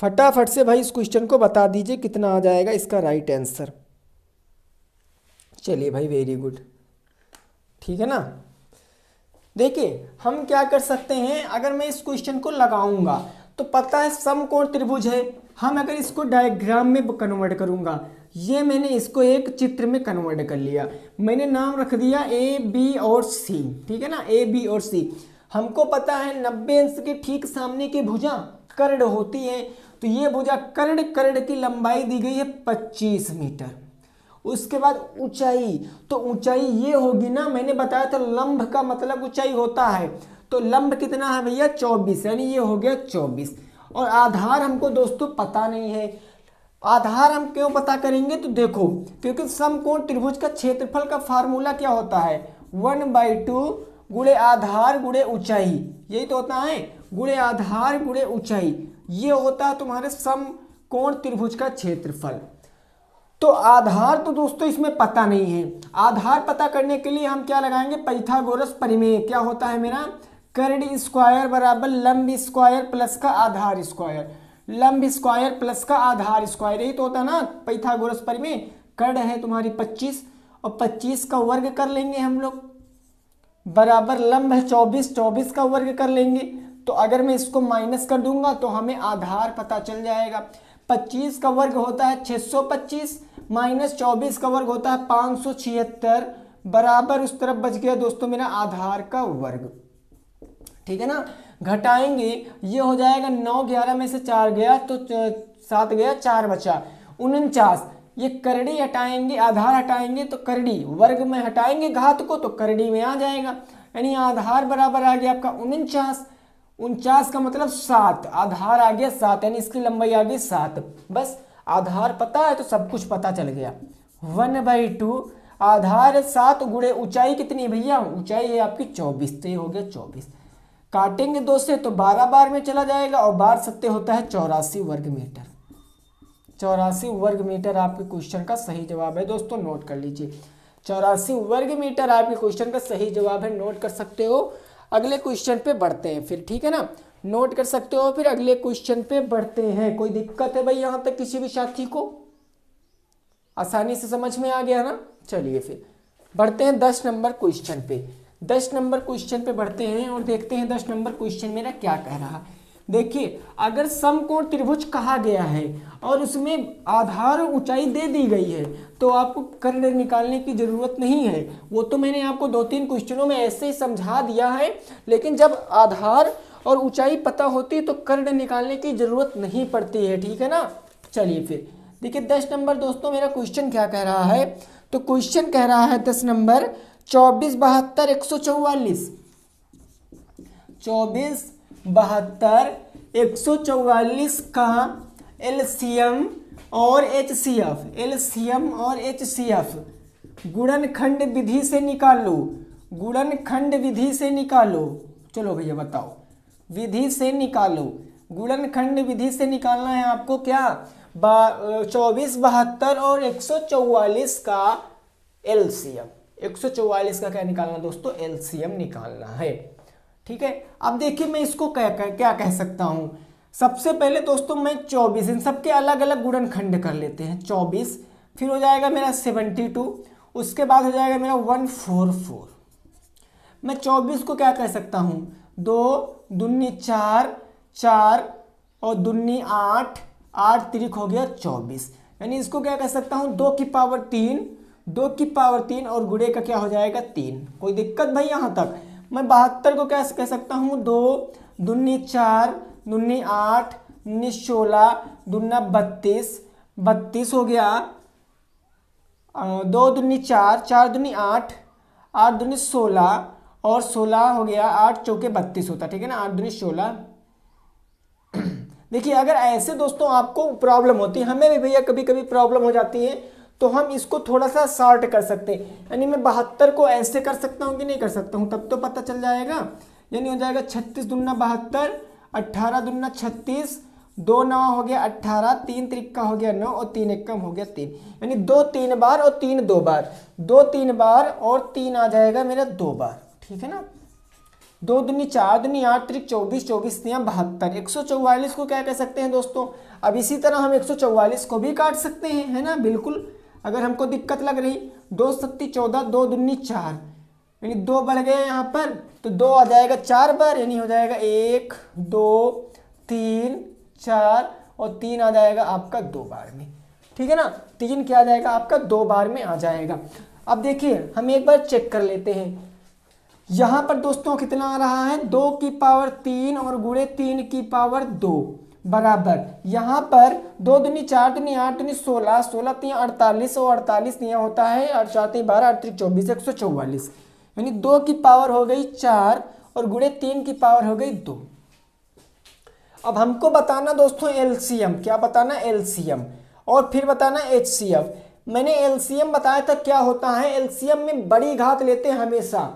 फटाफट से भाई इस क्वेश्चन को बता दीजिए कितना आ जाएगा इसका राइट आंसर चलिए भाई वेरी गुड ठीक है ना देखिए हम क्या कर सकते हैं अगर मैं इस क्वेश्चन को लगाऊंगा तो पता है समकोण त्रिभुज है हम अगर इसको डायग्राम में कन्वर्ट करूंगा ये मैंने इसको एक चित्र में कन्वर्ट कर लिया मैंने नाम रख दिया ए बी और सी ठीक है ना ए बी और सी हमको पता है नब्बे अंश के ठीक सामने की भुजा कर्ण होती है तो ये भुजा कर्ण कर्ण की लंबाई दी गई है पच्चीस मीटर उसके बाद ऊंचाई तो ऊंचाई ये होगी ना मैंने बताया था लंब का मतलब ऊंचाई होता है तो लंब कितना है भैया चौबीस यानी ये हो गया चौबीस और आधार हमको दोस्तों पता नहीं है आधार हम क्यों पता करेंगे तो देखो क्योंकि समकोण त्रिभुज का क्षेत्रफल का फार्मूला क्या होता है वन बाई टू गुड़े आधार गुड़े ऊंचाई यही तो होता है गुड़े आधार गुड़े ऊंचाई ये होता है तुम्हारे समकोण त्रिभुज का क्षेत्रफल तो आधार तो दोस्तों इसमें पता नहीं है आधार पता करने के लिए हम क्या लगाएंगे पैथागोरस परिमेय क्या होता है मेरा कर्ण स्क्वायर बराबर लंब स्क्वायर प्लस का आधार स्क्वायर लंब स्क्वायर प्लस का आधार स्क्वायर यही तो होता है ना पैथागोरस परिमेय कर्ण है तुम्हारी पच्चीस और पच्चीस का वर्ग कर लेंगे हम लोग बराबर लंब है चौबीस चौबीस का वर्ग कर लेंगे तो अगर मैं इसको माइनस कर दूंगा तो हमें आधार पता चल जाएगा 25 का वर्ग होता है 625 माइनस चौबीस का वर्ग होता है छिहत्तर बराबर उस तरफ बच गया दोस्तों मेरा आधार का वर्ग ठीक है ना घटाएंगे ये हो जाएगा नौ ग्यारह में से चार गया तो सात गया चार बचा उनचास ये करड़ी हटाएंगे आधार हटाएंगे तो करड़ी वर्ग में हटाएंगे घात को तो करड़ी में आ जाएगा यानी आधार बराबर आ गया आपका उनचास उनचास का मतलब सात आधार आ गया सात यानी इसकी लंबाई आ गई सात बस आधार पता है तो सब कुछ पता चल गया वन बाई टू आधार सात गुड़े ऊंचाई कितनी भैया ऊंचाई है आपकी चौबीस तो ये हो गया चौबीस काटेंगे दो से तो बारह बार में चला जाएगा और बार सत्य होता है चौरासी वर्ग मीटर चौरासी वर्ग मीटर आपके क्वेश्चन का सही जवाब है दोस्तों नोट कर लीजिए चौरासी वर्ग मीटर आपके क्वेश्चन का सही जवाब है नोट कर सकते हो अगले क्वेश्चन पे बढ़ते हैं फिर ठीक है ना नोट कर सकते हो फिर अगले क्वेश्चन पे बढ़ते हैं कोई दिक्कत है भाई यहाँ तक किसी भी साथी को आसानी से समझ में आ गया ना चलिए फिर बढ़ते हैं दस नंबर क्वेश्चन पे दस नंबर क्वेश्चन पे बढ़ते हैं और देखते हैं दस नंबर क्वेश्चन मेरा क्या कह रहा है देखिए अगर समकोण त्रिभुज कहा गया है और उसमें आधार ऊंचाई दे दी गई है तो आपको कर्ण निकालने की ज़रूरत नहीं है वो तो मैंने आपको दो तीन क्वेश्चनों में ऐसे ही समझा दिया है लेकिन जब आधार और ऊंचाई पता होती है तो कर्ण निकालने की ज़रूरत नहीं पड़ती है ठीक है ना चलिए फिर देखिए दस नंबर दोस्तों मेरा क्वेश्चन क्या कह रहा है तो क्वेश्चन कह रहा है दस नंबर चौबीस बहत्तर एक सौ चौवालीस चौबीस बहत्तर एक सौ चौवालीस का एम और एच सी एफ एम और एच सी एफ गुणनखंड विधि से निकालो गुणनखंड विधि से निकालो चलो भैया बताओ विधि से निकालो गुणनखंड विधि से निकालना है आपको क्या चौबीस बहत्तर और एक सौ चौवालीस का सौ चौवालीस का क्या निकालना दोस्तों एम निकालना है ठीक है अब देखिए मैं इसको क्या क्या कह सकता हूँ सबसे पहले दोस्तों मैं चौबीस इन सबके अलग अलग गुणनखंड कर लेते हैं चौबीस फिर हो जाएगा मेरा सेवेंटी टू उसके बाद हो जाएगा मेरा वन फोर फोर मैं चौबीस को क्या कह सकता हूँ दो दुन्नी चार चार और दुन्नी आठ आठ त्रिक हो गया चौबीस यानी इसको क्या कह सकता हूँ दो की पावर तीन दो की पावर तीन और गुड़े का क्या हो जाएगा तीन कोई दिक्कत भाई यहाँ तक मैं बहत्तर को कैसे कह सकता हूँ दो दुन्नी चार दुन्नी आठ उन्नीस सोलह दुन्ना बत्तीस बत्तीस हो गया दो दुन्नी चार चार दुन्नी आठ आठ दुनी सोलह और सोलह हो गया आठ चौके बत्तीस होता ठीक है ना आठ दुनी सोलह देखिए अगर ऐसे दोस्तों आपको प्रॉब्लम होती है हमें भी भैया कभी कभी प्रॉब्लम हो जाती है तो हम इसको थोड़ा सा शॉर्ट कर सकते हैं यानी मैं बहत्तर को ऐसे कर सकता हूँ कि नहीं कर सकता हूँ तब तो पता चल जाएगा यानी हो जाएगा छत्तीस दुना बहत्तर अट्ठारह दुना छत्तीस दो नौ हो गया अट्ठारह तीन का हो गया नौ और तीन एक कम हो गया तीन यानी दो तीन बार और तीन दो बार दो तीन बार और तीन आ जाएगा मेरा दो बार ठीक है ना दो दुनी चार दुनी आठ त्रिक चौबीस चौबीस दिया बहत्तर एक सौ चौवालीस को क्या कह सकते हैं दोस्तों अब इसी तरह हम एक सौ चौवालीस को भी काट सकते हैं है ना बिल्कुल अगर हमको दिक्कत लग रही दो सत्ती चौदह दो दुन्नी चार यानी दो बढ़ गए यहाँ पर तो दो आ जाएगा चार बार यानी हो जाएगा एक दो तीन चार और तीन आ जाएगा आपका दो बार में ठीक है ना तीन क्या आ जाएगा आपका दो बार में आ जाएगा अब देखिए हम एक बार चेक कर लेते हैं यहाँ पर दोस्तों कितना आ रहा है दो की पावर तीन और गुड़े तीन की पावर दो बराबर यहाँ पर दो दुनी चार दुनी आठ दुनी सोलह सोलह तीन अड़तालीस और अड़तालीस यहाँ होता है और चार तीन बारह अड़तीस चौबीस एक सौ चौवालीस यानी दो की पावर हो गई चार और गुड़े तीन की पावर हो गई दो अब हमको बताना दोस्तों एलसीएम क्या बताना एलसीएम और फिर बताना एम मैंने एलसीएम बताया था क्या होता है एलसीएम में बड़ी घात लेते हैं हमेशा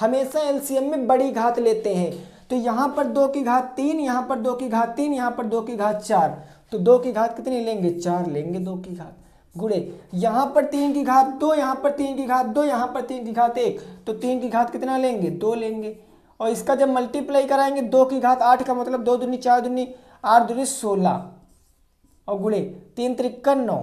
हमेशा एलसीएम में बड़ी घात लेते हैं तो यहां पर दो की घात तीन यहां पर दो की घात तीन यहां पर दो की घात चार तो दो की घात कितनी लेंगे चार लेंगे दो की घात गुड़े यहां पर तीन की घात दो यहां पर तीन की घात दो यहां पर तीन की घात एक तो तीन की घात कितना लेंगे दो लेंगे और इसका जब मल्टीप्लाई कराएंगे दो की घात आठ का मतलब दो दुनी चार दुनी आठ दूनी सोलह और गुड़े तीन त्रिकन नौ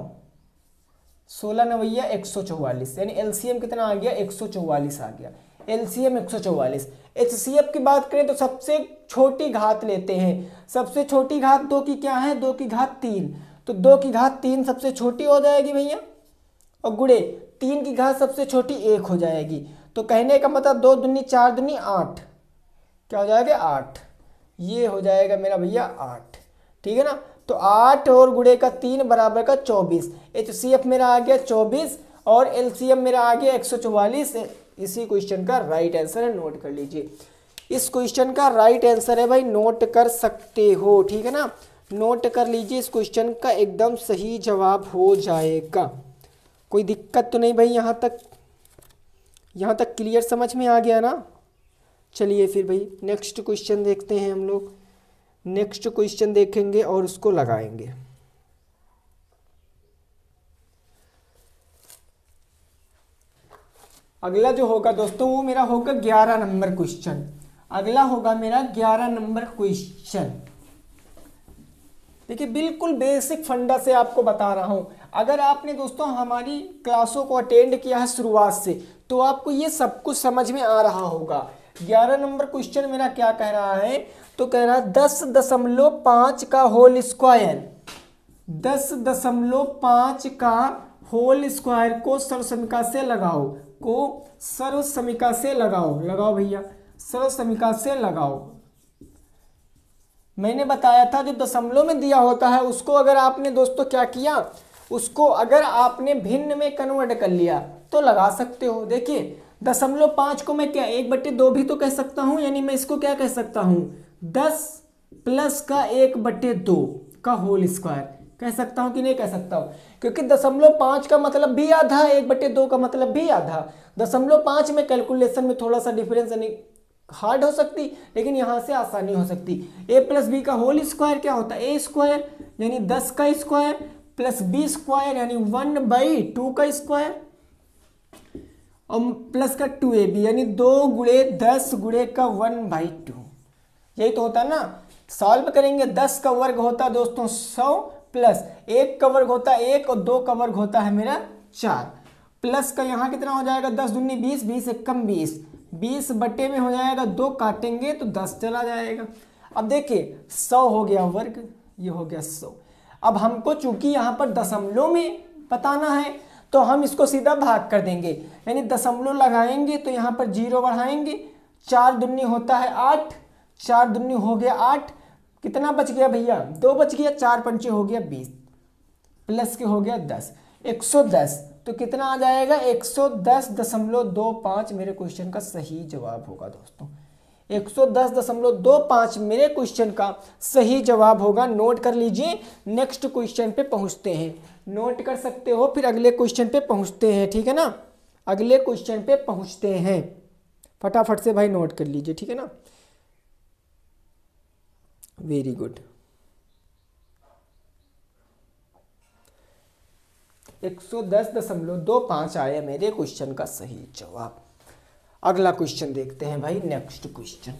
सोलह नवैया एक सौ चौवालीस यानी एलसीएम कितना आ गया एक सौ चौवालीस आ गया एलसीएम एक सौ चौवालीस एच सी एफ की बात करें तो सबसे छोटी घात लेते हैं सबसे छोटी घात दो की क्या है दो की घात तीन तो दो की घात तीन सबसे छोटी हो जाएगी भैया और गुड़े तीन की घात सबसे छोटी एक हो जाएगी तो कहने का मतलब दो दुनी चार दुनी आठ क्या हो जाएगा आठ ये हो जाएगा मेरा भैया आठ ठीक है ना तो आठ और गुड़े का तीन बराबर का चौबीस एच सी एफ मेरा आ गया चौबीस और एल सी एम मेरा आ गया एक सौ चौवालीस इसी क्वेश्चन का राइट आंसर है नोट कर लीजिए इस क्वेश्चन का राइट आंसर है भाई नोट कर सकते हो ठीक है ना नोट कर लीजिए इस क्वेश्चन का एकदम सही जवाब हो जाएगा कोई दिक्कत तो नहीं भाई यहाँ तक यहाँ तक क्लियर समझ में आ गया ना चलिए फिर भाई नेक्स्ट क्वेश्चन देखते हैं हम लोग नेक्स्ट क्वेश्चन देखेंगे और उसको लगाएंगे अगला जो होगा दोस्तों वो मेरा होगा ग्यारह नंबर क्वेश्चन अगला होगा मेरा ग्यारह नंबर क्वेश्चन देखिए बिल्कुल बेसिक फंडा से आपको बता रहा हूं अगर आपने दोस्तों हमारी क्लासों को अटेंड किया है शुरुआत से तो आपको ये सब कुछ समझ में आ रहा होगा ग्यारह नंबर क्वेश्चन मेरा क्या कह रहा है तो कह रहा है दस दशमलव पांच का होल स्क्वायर दस दशमलव पांच का होल स्क्वायर को सरसनका से लगाओ को सर्व से लगाओ लगाओ भैया सर्व से लगाओ मैंने बताया था जो दशमलव में दिया होता है उसको अगर आपने दोस्तों क्या किया उसको अगर आपने भिन्न में कन्वर्ट कर लिया तो लगा सकते हो देखिए दशमलव पाँच को मैं क्या एक बट्टे दो भी तो कह सकता हूँ यानी मैं इसको क्या कह सकता हूँ दस प्लस का एक बट्टे दो का होल स्क्वायर कह सकता हूं कि नहीं कह सकता हूं क्योंकि दशमलव पांच का मतलब भी आधा एक बटे दो का मतलब भी आधा दशमलव पांच में कैलकुलेशन में थोड़ा सा डिफरेंस यानी हार्ड हो सकती लेकिन यहां से आसानी हो सकती ए प्लस बी का होल स्क्वायर क्या होता है ए स्क्वायर यानी दस का स्क्वायर प्लस बी स्क्वायर यानी वन बाई टू का स्क्वायर और प्लस का टू ए बी यानी दो गुड़े दस गुड़े का वन बाई टू यही तो होता है ना सॉल्व करेंगे दस का वर्ग होता है दोस्तों सौ प्लस एक कवर्ग होता है एक और दो कवर्ग होता है मेरा चार प्लस का यहाँ कितना हो जाएगा दस दुनी बीस बीस एक कम बीस बीस बटे में हो जाएगा दो काटेंगे तो दस चला जाएगा अब देखिए सौ हो गया वर्ग ये हो गया सौ अब हमको चूंकि यहाँ पर दशमलव में बताना है तो हम इसको सीधा भाग कर देंगे यानी दशमलव लगाएंगे तो यहाँ पर जीरो बढ़ाएंगे चार दुनी होता है आठ चार दुन्नी हो गया आठ कितना बच गया भैया दो बच गया चार पंचे हो गया बीस प्लस के हो गया दस एक सौ दस तो कितना आ जाएगा एक सौ दस दशमलव दो पाँच मेरे क्वेश्चन का सही जवाब होगा दोस्तों एक सौ दस दशमलव दो पाँच मेरे क्वेश्चन का सही जवाब होगा नोट कर लीजिए नेक्स्ट क्वेश्चन पे पहुंचते हैं नोट कर सकते हो फिर अगले क्वेश्चन पे पहुंचते हैं ठीक है ना अगले क्वेश्चन पे पहुंचते हैं फटाफट से भाई नोट कर लीजिए ठीक है ना वेरी गुड एक सौ दस दशमलव दो पाँच आया मेरे क्वेश्चन का सही जवाब अगला क्वेश्चन देखते हैं भाई नेक्स्ट क्वेश्चन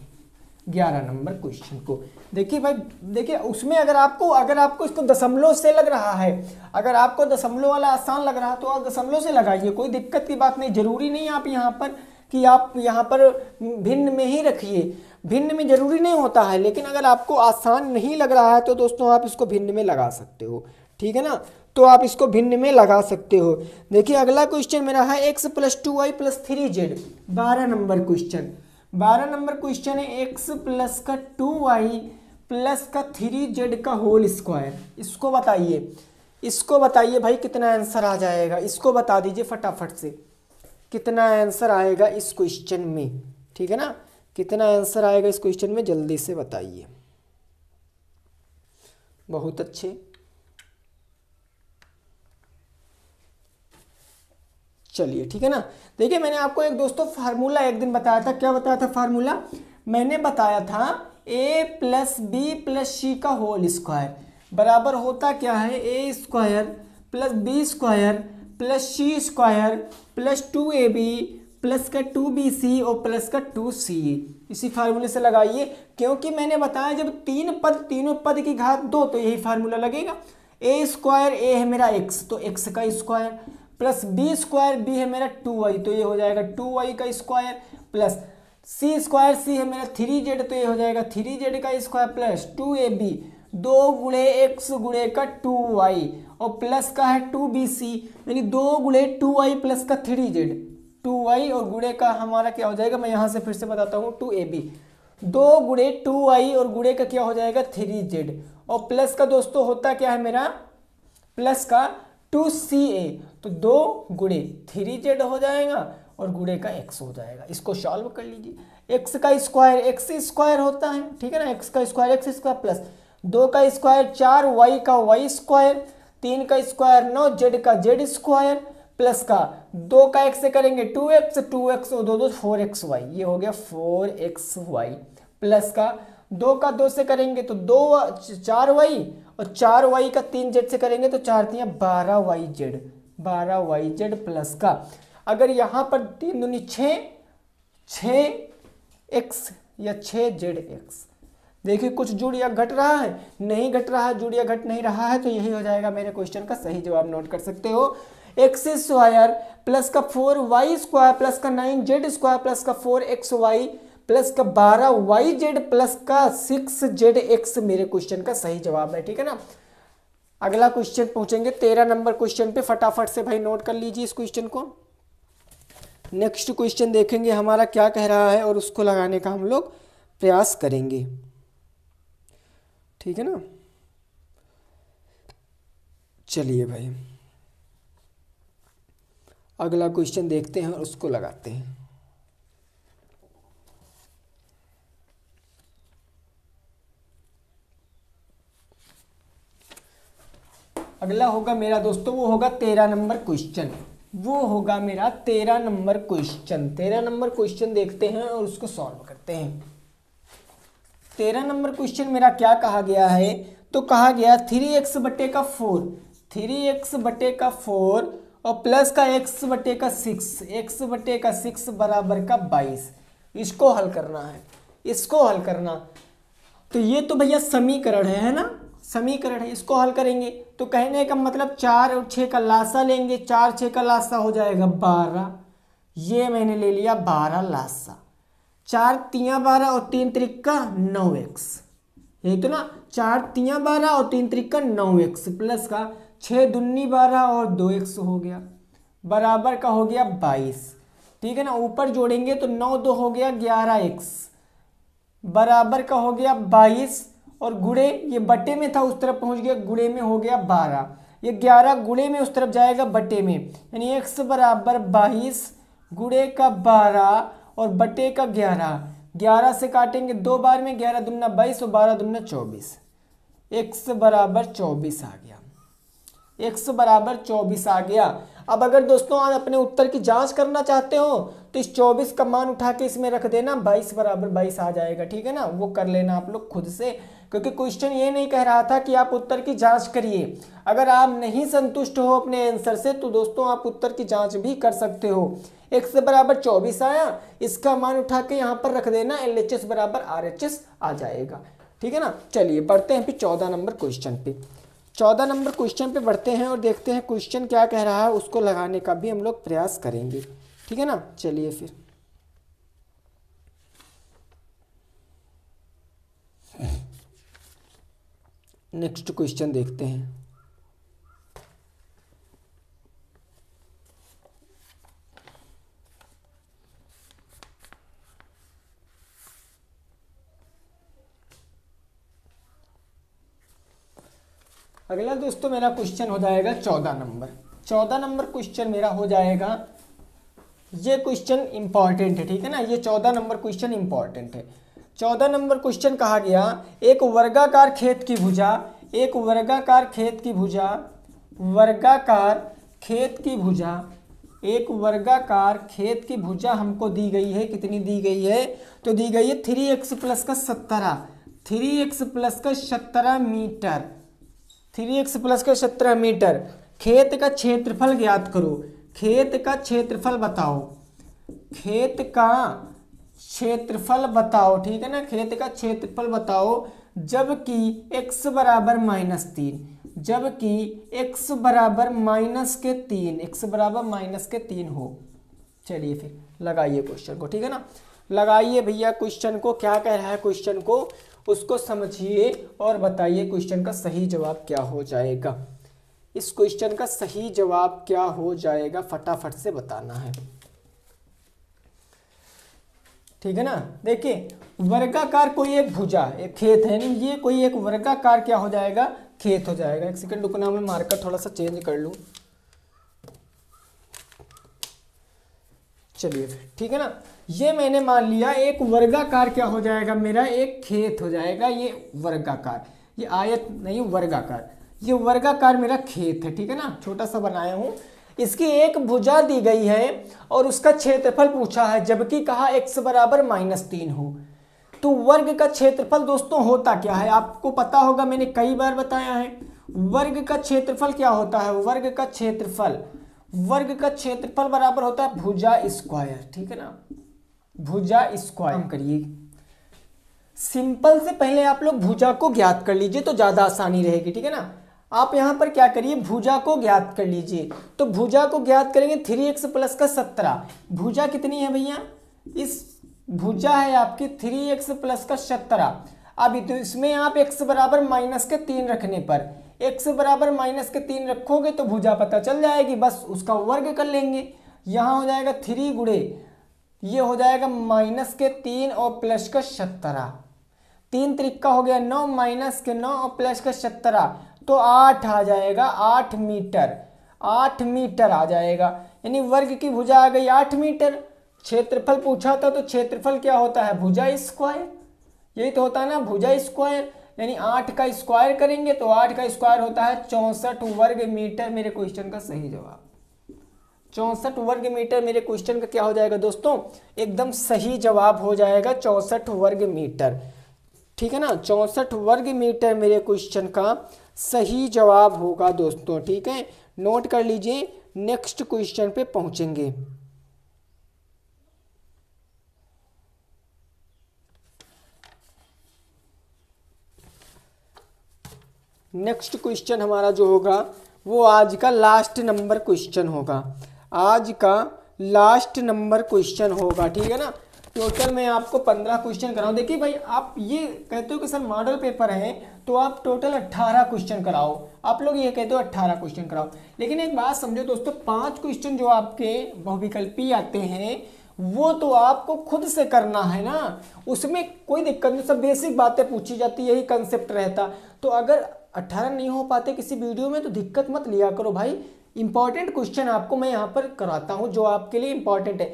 ग्यारह नंबर क्वेश्चन को देखिए भाई देखिए उसमें अगर आपको अगर आपको इसको दशमलव से लग रहा है अगर आपको दशमलव वाला आसान लग रहा है तो आप दशमलव से लगाइए कोई दिक्कत की बात नहीं जरूरी नहीं आप यहाँ पर कि आप यहाँ पर भिन्न में ही रखिए भिन्न में जरूरी नहीं होता है लेकिन अगर आपको आसान नहीं लग रहा है तो दोस्तों आप इसको भिन्न में लगा सकते हो ठीक है ना तो आप इसको भिन्न में लगा सकते हो देखिए अगला क्वेश्चन मेरा है x plus two y plus three z बारह नंबर क्वेश्चन बारह नंबर क्वेश्चन है एक्स प्लस का टू वाई प्लस का थ्री जेड का होल स्क्वायर इसको बताइए इसको बताइए भाई कितना आंसर आ जाएगा इसको बता दीजिए फटाफट से कितना आंसर आएगा इस क्वेश्चन में ठीक है ना कितना आंसर आएगा इस क्वेश्चन में जल्दी से बताइए बहुत अच्छे चलिए ठीक है ना देखिए मैंने आपको एक दोस्तों फार्मूला एक दिन बताया था क्या बताया था फार्मूला मैंने बताया था a plus b plus c का होल स्क्वायर बराबर होता क्या है a square plus b square plus c square plus two a b plus का टू बी सी और प्लस का टू सी इसी फार्मूले से लगाइए क्योंकि मैंने बताया जब तीन पद तीनों पद की घात दो तो यही फार्मूला लगेगा ए स्क्वायर ए है मेरा एक्स तो एक्स का square plus b square b है मेरा टू वाई तो ये हो जाएगा टू वाई का square plus c square c है मेरा थ्री जेड तो ये हो जाएगा थ्री जेड का square plus two a b दो गुड़े एक्स गुड़े का टू वाई और प्लस का है टू बी सी यानी दो गुड़े टू वाई प्लस का थ्री जेड टू वाई और गुड़े का हमारा क्या हो जाएगा मैं यहाँ से फिर से बताता हूँ टू ए बी दो गुड़े टू आई और गुड़े का क्या हो जाएगा थ्री जेड और प्लस का दोस्तों होता क्या है मेरा प्लस का टू सी ए तो दो गुड़े थ्री जेड हो जाएगा और गुड़े का एक्स हो जाएगा इसको सॉल्व कर लीजिए एक्स का स्क्वायर एक्स स्क्वायर होता है ठीक है ना एक्स का स्क्वायर एक्स स्क्वायर प्लस दो का स्क्वायर चार वाई का वाई स्क्वायर तीन का स्क्वायर नौ जेड का जेड स्क्वायर प्लस का दो का एक्स से करेंगे टू एक्स तो टू एक्स दो दो फोर एक्स वाई ये हो गया फोर एक्स वाई प्लस का दो का दो से करेंगे तो दो चार वाई और चार वाई का तीन जेड से करेंगे तो चार तीन बारह वाई जेड बारह वाई जेड प्लस का अगर यहां पर तीन दूनी छ एक्स या छ जेड एक्स देखिए कुछ जुड़ या घट रहा है नहीं घट रहा है जुड़ या घट नहीं रहा है तो यही हो जाएगा मेरे क्वेश्चन का सही जवाब नोट कर सकते हो एक्स स्क्वायर प्लस का फोर वाई स्क्वायर प्लस का नाइन जेड स्क्वायर प्लस का फोर एक्स वाई प्लस का बारह वाई जेड प्लस का सिक्स जेड एक्स मेरे क्वेश्चन का सही जवाब है ठीक है ना अगला क्वेश्चन पहुंचेंगे तेरह नंबर क्वेश्चन पे फटाफट से भाई नोट कर लीजिए इस क्वेश्चन को नेक्स्ट क्वेश्चन देखेंगे हमारा क्या कह रहा है और उसको लगाने का हम लोग प्रयास करेंगे ठीक है ना चलिए भाई अगला क्वेश्चन देखते हैं और उसको लगाते हैं अगला होगा मेरा दोस्तों वो होगा तेरह नंबर क्वेश्चन वो होगा मेरा तेरह नंबर क्वेश्चन तेरह नंबर क्वेश्चन देखते हैं और उसको सॉल्व करते हैं तेरह नंबर क्वेश्चन मेरा क्या कहा गया है तो कहा गया थ्री एक्स बटे का फोर थ्री एक्स बटे का फोर और प्लस का एक्स बटे का सिक्स एक्स बटे का सिक्स बराबर का बाईस इसको हल करना है इसको हल करना तो ये तो भैया समीकरण है है ना समीकरण है इसको हल करेंगे तो कहने का मतलब चार और छः का लाशा लेंगे चार छः का लाशा हो जाएगा बारह ये मैंने ले लिया बारह लाशा चार तिया बारह और तीन त्रिक्का नौ एक्स यही तो ना चार तिया बारह और तीन त्रिक्का नौ एक्स प्लस का छः दुन्नी बारह और दो एक सौ हो गया बराबर का हो गया बाईस ठीक है ना ऊपर जोड़ेंगे तो नौ दो हो गया ग्यारह एक्स बराबर का हो गया बाईस और गुड़े ये बटे में था उस तरफ पहुंच गया गुड़े में हो गया बारह ये ग्यारह गुड़े में उस तरफ जाएगा बटे में यानी एक्स बराबर बाईस गुड़े का बारह और बटे का ग्यारह ग्यारह से काटेंगे दो बार में ग्यारह दुना बाईस और बारह दुना चौबीस एक्स बराबर चौबीस आ गया एक्स बराबर चौबीस आ गया अब अगर दोस्तों आप अपने उत्तर की जांच करना चाहते हो तो इस चौबीस का मान उठा के इसमें रख देना बाईस बराबर बाईस आ जाएगा ठीक है ना वो कर लेना आप लोग खुद से क्योंकि क्वेश्चन ये नहीं कह रहा था कि आप उत्तर की जांच करिए अगर आप नहीं संतुष्ट हो अपने आंसर से तो दोस्तों आप उत्तर की जांच भी कर सकते हो एक्स बराबर चौबीस आया इसका मान उठा के यहाँ पर रख देना एल एच एस बराबर आर एच एस आ जाएगा ठीक है ना चलिए बढ़ते हैं फिर चौदह नंबर क्वेश्चन पे चौदह नंबर क्वेश्चन पे बढ़ते हैं और देखते हैं क्वेश्चन क्या कह रहा है उसको लगाने का भी हम लोग प्रयास करेंगे ठीक है ना चलिए फिर नेक्स्ट क्वेश्चन देखते हैं अगला दोस्तों मेरा क्वेश्चन हो जाएगा चौदह नंबर चौदह नंबर क्वेश्चन मेरा हो जाएगा ये क्वेश्चन इंपॉर्टेंट है ठीक है ना ये चौदह नंबर क्वेश्चन इंपॉर्टेंट है चौदह नंबर क्वेश्चन कहा गया एक वर्गाकार खेत की भुजा एक वर्गाकार खेत की भुजा वर्गाकार खेत की भुजा एक वर्गाकार खेत की भुजा हमको दी गई है कितनी दी गई है तो दी गई है थ्री एक्स प्लस का सत्तरा थ्री एक्स प्लस का सत्तरा मीटर थ्री एक्स प्लस का सत्रह मीटर खेत का क्षेत्रफल ज्ञात करो खेत का क्षेत्रफल बताओ खेत का क्षेत्रफल बताओ ठीक है ना खेत का क्षेत्रफल बताओ जबकि x बराबर माइनस तीन जबकि x बराबर माइनस के तीन x बराबर माइनस के तीन हो चलिए फिर लगाइए क्वेश्चन को ठीक है ना लगाइए भैया क्वेश्चन को क्या कह रहा है क्वेश्चन को उसको समझिए और बताइए क्वेश्चन का सही जवाब क्या हो जाएगा इस क्वेश्चन का सही जवाब क्या हो जाएगा फटाफट से बताना है ठीक है ना देखिए वर्गाकार कोई एक भुजा एक खेत है ना ये कोई एक वर्गाकार क्या हो जाएगा खेत हो जाएगा एक सेकंड रुकना मैं मार्कर थोड़ा सा चेंज कर लू चलिए फिर ठीक है ना ये मैंने मान लिया एक वर्गाकार क्या हो जाएगा मेरा एक खेत हो जाएगा ये वर्गाकार ये आयत नहीं वर्गाकार ये वर्गाकार मेरा खेत है ठीक है ना छोटा सा बनाया हूँ इसकी एक भुजा दी गई है और उसका क्षेत्रफल पूछा है जबकि कहा एक्स बराबर माइनस तीन हो तो वर्ग का क्षेत्रफल दोस्तों होता क्या है आपको पता होगा मैंने कई बार बताया है वर्ग का क्षेत्रफल क्या होता है वर्ग का क्षेत्रफल वर्ग का क्षेत्रफल बराबर होता है भुजा स्क्वायर ठीक है ना भुजा स्क्वायर करिए सिंपल से पहले आप लोग भुजा को ज्ञात कर लीजिए तो ज़्यादा आसानी रहेगी ठीक है ना आप यहाँ पर क्या करिए भुजा को ज्ञात कर लीजिए तो भुजा को ज्ञात करेंगे थ्री एक्स प्लस का सत्रह भुजा कितनी है भैया इस भुजा है आपकी थ्री एक्स प्लस का सत्रह अब तो इसमें आप एक्स बराबर माइनस के तीन रखने पर एक्स बराबर माइनस के तीन रखोगे तो भुजा पता चल जाएगी बस उसका वर्ग कर लेंगे यहां हो जाएगा थ्री गुड़े ये हो जाएगा माइनस के तीन और प्लस का सत्तरा तीन तरीका हो गया नौ माइनस के नौ और प्लस का सत्रह तो आठ आ जाएगा आठ मीटर आठ मीटर आ जाएगा यानी वर्ग की भुजा आ गई आठ मीटर क्षेत्रफल पूछा था तो क्षेत्रफल क्या होता है भुजा स्क्वायर यही तो होता है ना भुजा स्क्वायर यानी आठ का स्क्वायर करेंगे तो आठ का स्क्वायर होता है चौंसठ वर्ग मीटर मेरे क्वेश्चन का सही जवाब चौंसठ वर्ग मीटर मेरे क्वेश्चन का क्या हो जाएगा दोस्तों एकदम सही जवाब हो जाएगा चौंसठ वर्ग मीटर ठीक है ना चौंसठ वर्ग मीटर मेरे क्वेश्चन का सही जवाब होगा दोस्तों ठीक है नोट कर लीजिए नेक्स्ट क्वेश्चन पे पहुंचेंगे नेक्स्ट क्वेश्चन हमारा जो होगा वो आज का लास्ट नंबर क्वेश्चन होगा आज का लास्ट नंबर क्वेश्चन होगा ठीक है ना टोटल मैं आपको पंद्रह क्वेश्चन कराऊँ देखिए भाई आप ये कहते हो कि सर मॉडल पेपर है तो आप टोटल अट्ठारह क्वेश्चन कराओ आप लोग ये कहते हो अट्ठारह क्वेश्चन कराओ लेकिन एक बात समझो दोस्तों पांच क्वेश्चन जो आपके बहुविकल्पी आते हैं वो तो आपको खुद से करना है ना उसमें कोई दिक्कत नहीं सब बेसिक बातें पूछी जाती यही कंसेप्ट रहता तो अगर अट्ठारह नहीं हो पाते किसी वीडियो में तो दिक्कत मत लिया करो भाई इंपॉर्टेंट क्वेश्चन आपको मैं यहाँ पर कराता हूँ जो आपके लिए इंपॉर्टेंट है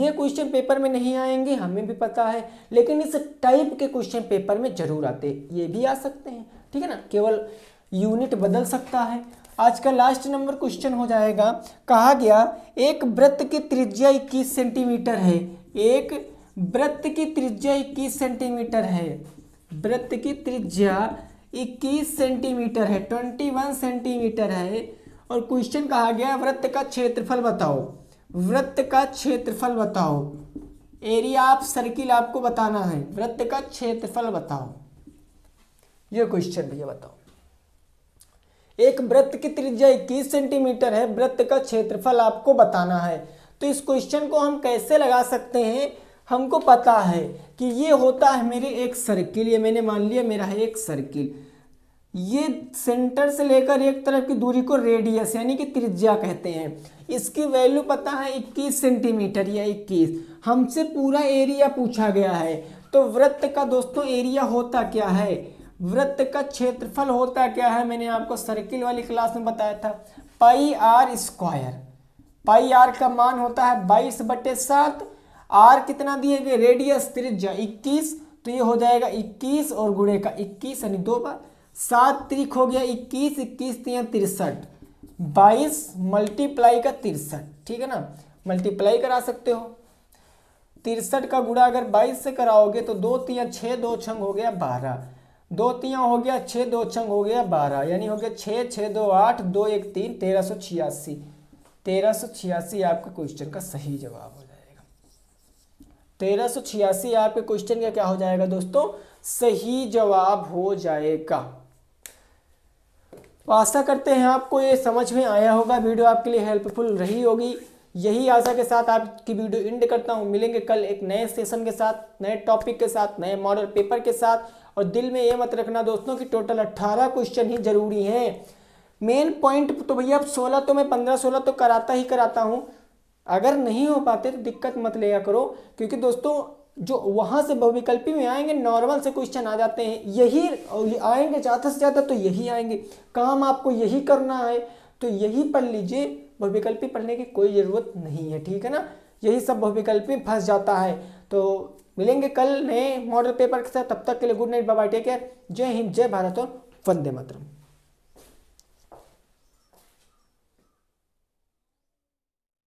ये क्वेश्चन पेपर में नहीं आएंगे हमें भी पता है लेकिन इस टाइप के क्वेश्चन पेपर में जरूर आते ये भी आ सकते हैं ठीक है ना केवल यूनिट बदल सकता है आज का लास्ट नंबर क्वेश्चन हो जाएगा कहा गया एक व्रत की त्रिज्या इक्कीस सेंटीमीटर है एक व्रत की त्रिज्या इक्कीस सेंटीमीटर है व्रत की त्रिज्या इक्कीस सेंटीमीटर है ट्वेंटी वन सेंटीमीटर है और क्वेश्चन कहा गया वृत्त का क्षेत्रफल बताओ वृत्त का क्षेत्रफल बताओ एरिया आप सर्किल आपको बताना है वृत्त का क्षेत्रफल बताओ ये क्वेश्चन भैया बताओ एक वृत्त की त्रिज्या इक्कीस सेंटीमीटर है वृत्त का क्षेत्रफल आपको बताना है तो इस क्वेश्चन को हम कैसे लगा सकते हैं हमको पता है कि ये होता है मेरे एक सर्किल ये मैंने मान लिया मेरा है एक सर्किल ये सेंटर से लेकर एक तरफ की दूरी को रेडियस यानी कि त्रिज्या कहते हैं इसकी वैल्यू पता है 21 सेंटीमीटर या 21 हमसे पूरा एरिया पूछा गया है तो वृत्त का दोस्तों एरिया होता क्या है वृत्त का क्षेत्रफल होता क्या है मैंने आपको सर्किल वाली क्लास में बताया था pi r square pi r का मान होता है बाईस बटे सात आर कितना दिए गए रेडियस त्रिज्या इक्कीस तो ये हो जाएगा इक्कीस और गुड़े का इक्कीस यानी दो बार सात त्रिक हो गया इक्कीस इक्कीस तीन तिरसठ बाईस मल्टीप्लाई का तिरसठ ठीक है ना मल्टीप्लाई करा सकते हो तिरसठ का गुड़ा अगर बाईस से कराओगे तो दो तीन छः दो छंग हो गया बारह दो तिया हो गया छः दो छंग हो गया बारह यानी हो गया छः छः दो आठ दो एक तीन तेरह सौ छियासी तेरह सौ छियासी आपके क्वेश्चन का सही जवाब हो जाएगा तेरह सौ छियासी आपके क्वेश्चन का क्या हो जाएगा दोस्तों सही जवाब हो जाएगा तो आशा करते हैं आपको ये समझ में आया होगा वीडियो आपके लिए हेल्पफुल रही होगी यही आशा के साथ आपकी वीडियो इंड करता हूँ मिलेंगे कल एक नए सेशन के साथ नए टॉपिक के साथ नए मॉडल पेपर के साथ और दिल में ये मत रखना दोस्तों कि टोटल 18 क्वेश्चन ही जरूरी हैं मेन पॉइंट तो भैया अब 16 तो मैं 15-16 तो कराता ही कराता हूँ अगर नहीं हो पाते तो दिक्कत मत लिया करो क्योंकि दोस्तों जो वहाँ से बहुविकल्पी में आएंगे नॉर्मल से क्वेश्चन आ जाते हैं यही आएंगे ज़्यादा से ज़्यादा तो यही आएंगे काम आपको यही करना है तो यही पढ़ लीजिए बहुविकल्पी पढ़ने की कोई ज़रूरत नहीं है ठीक है ना यही सब बहुविकल्पी फंस जाता है तो मिलेंगे कल नए मॉडल पेपर के साथ तब तक के लिए गुड नाइट बाबा टेक केयर जय हिंद जय भारत और वंदे मातरम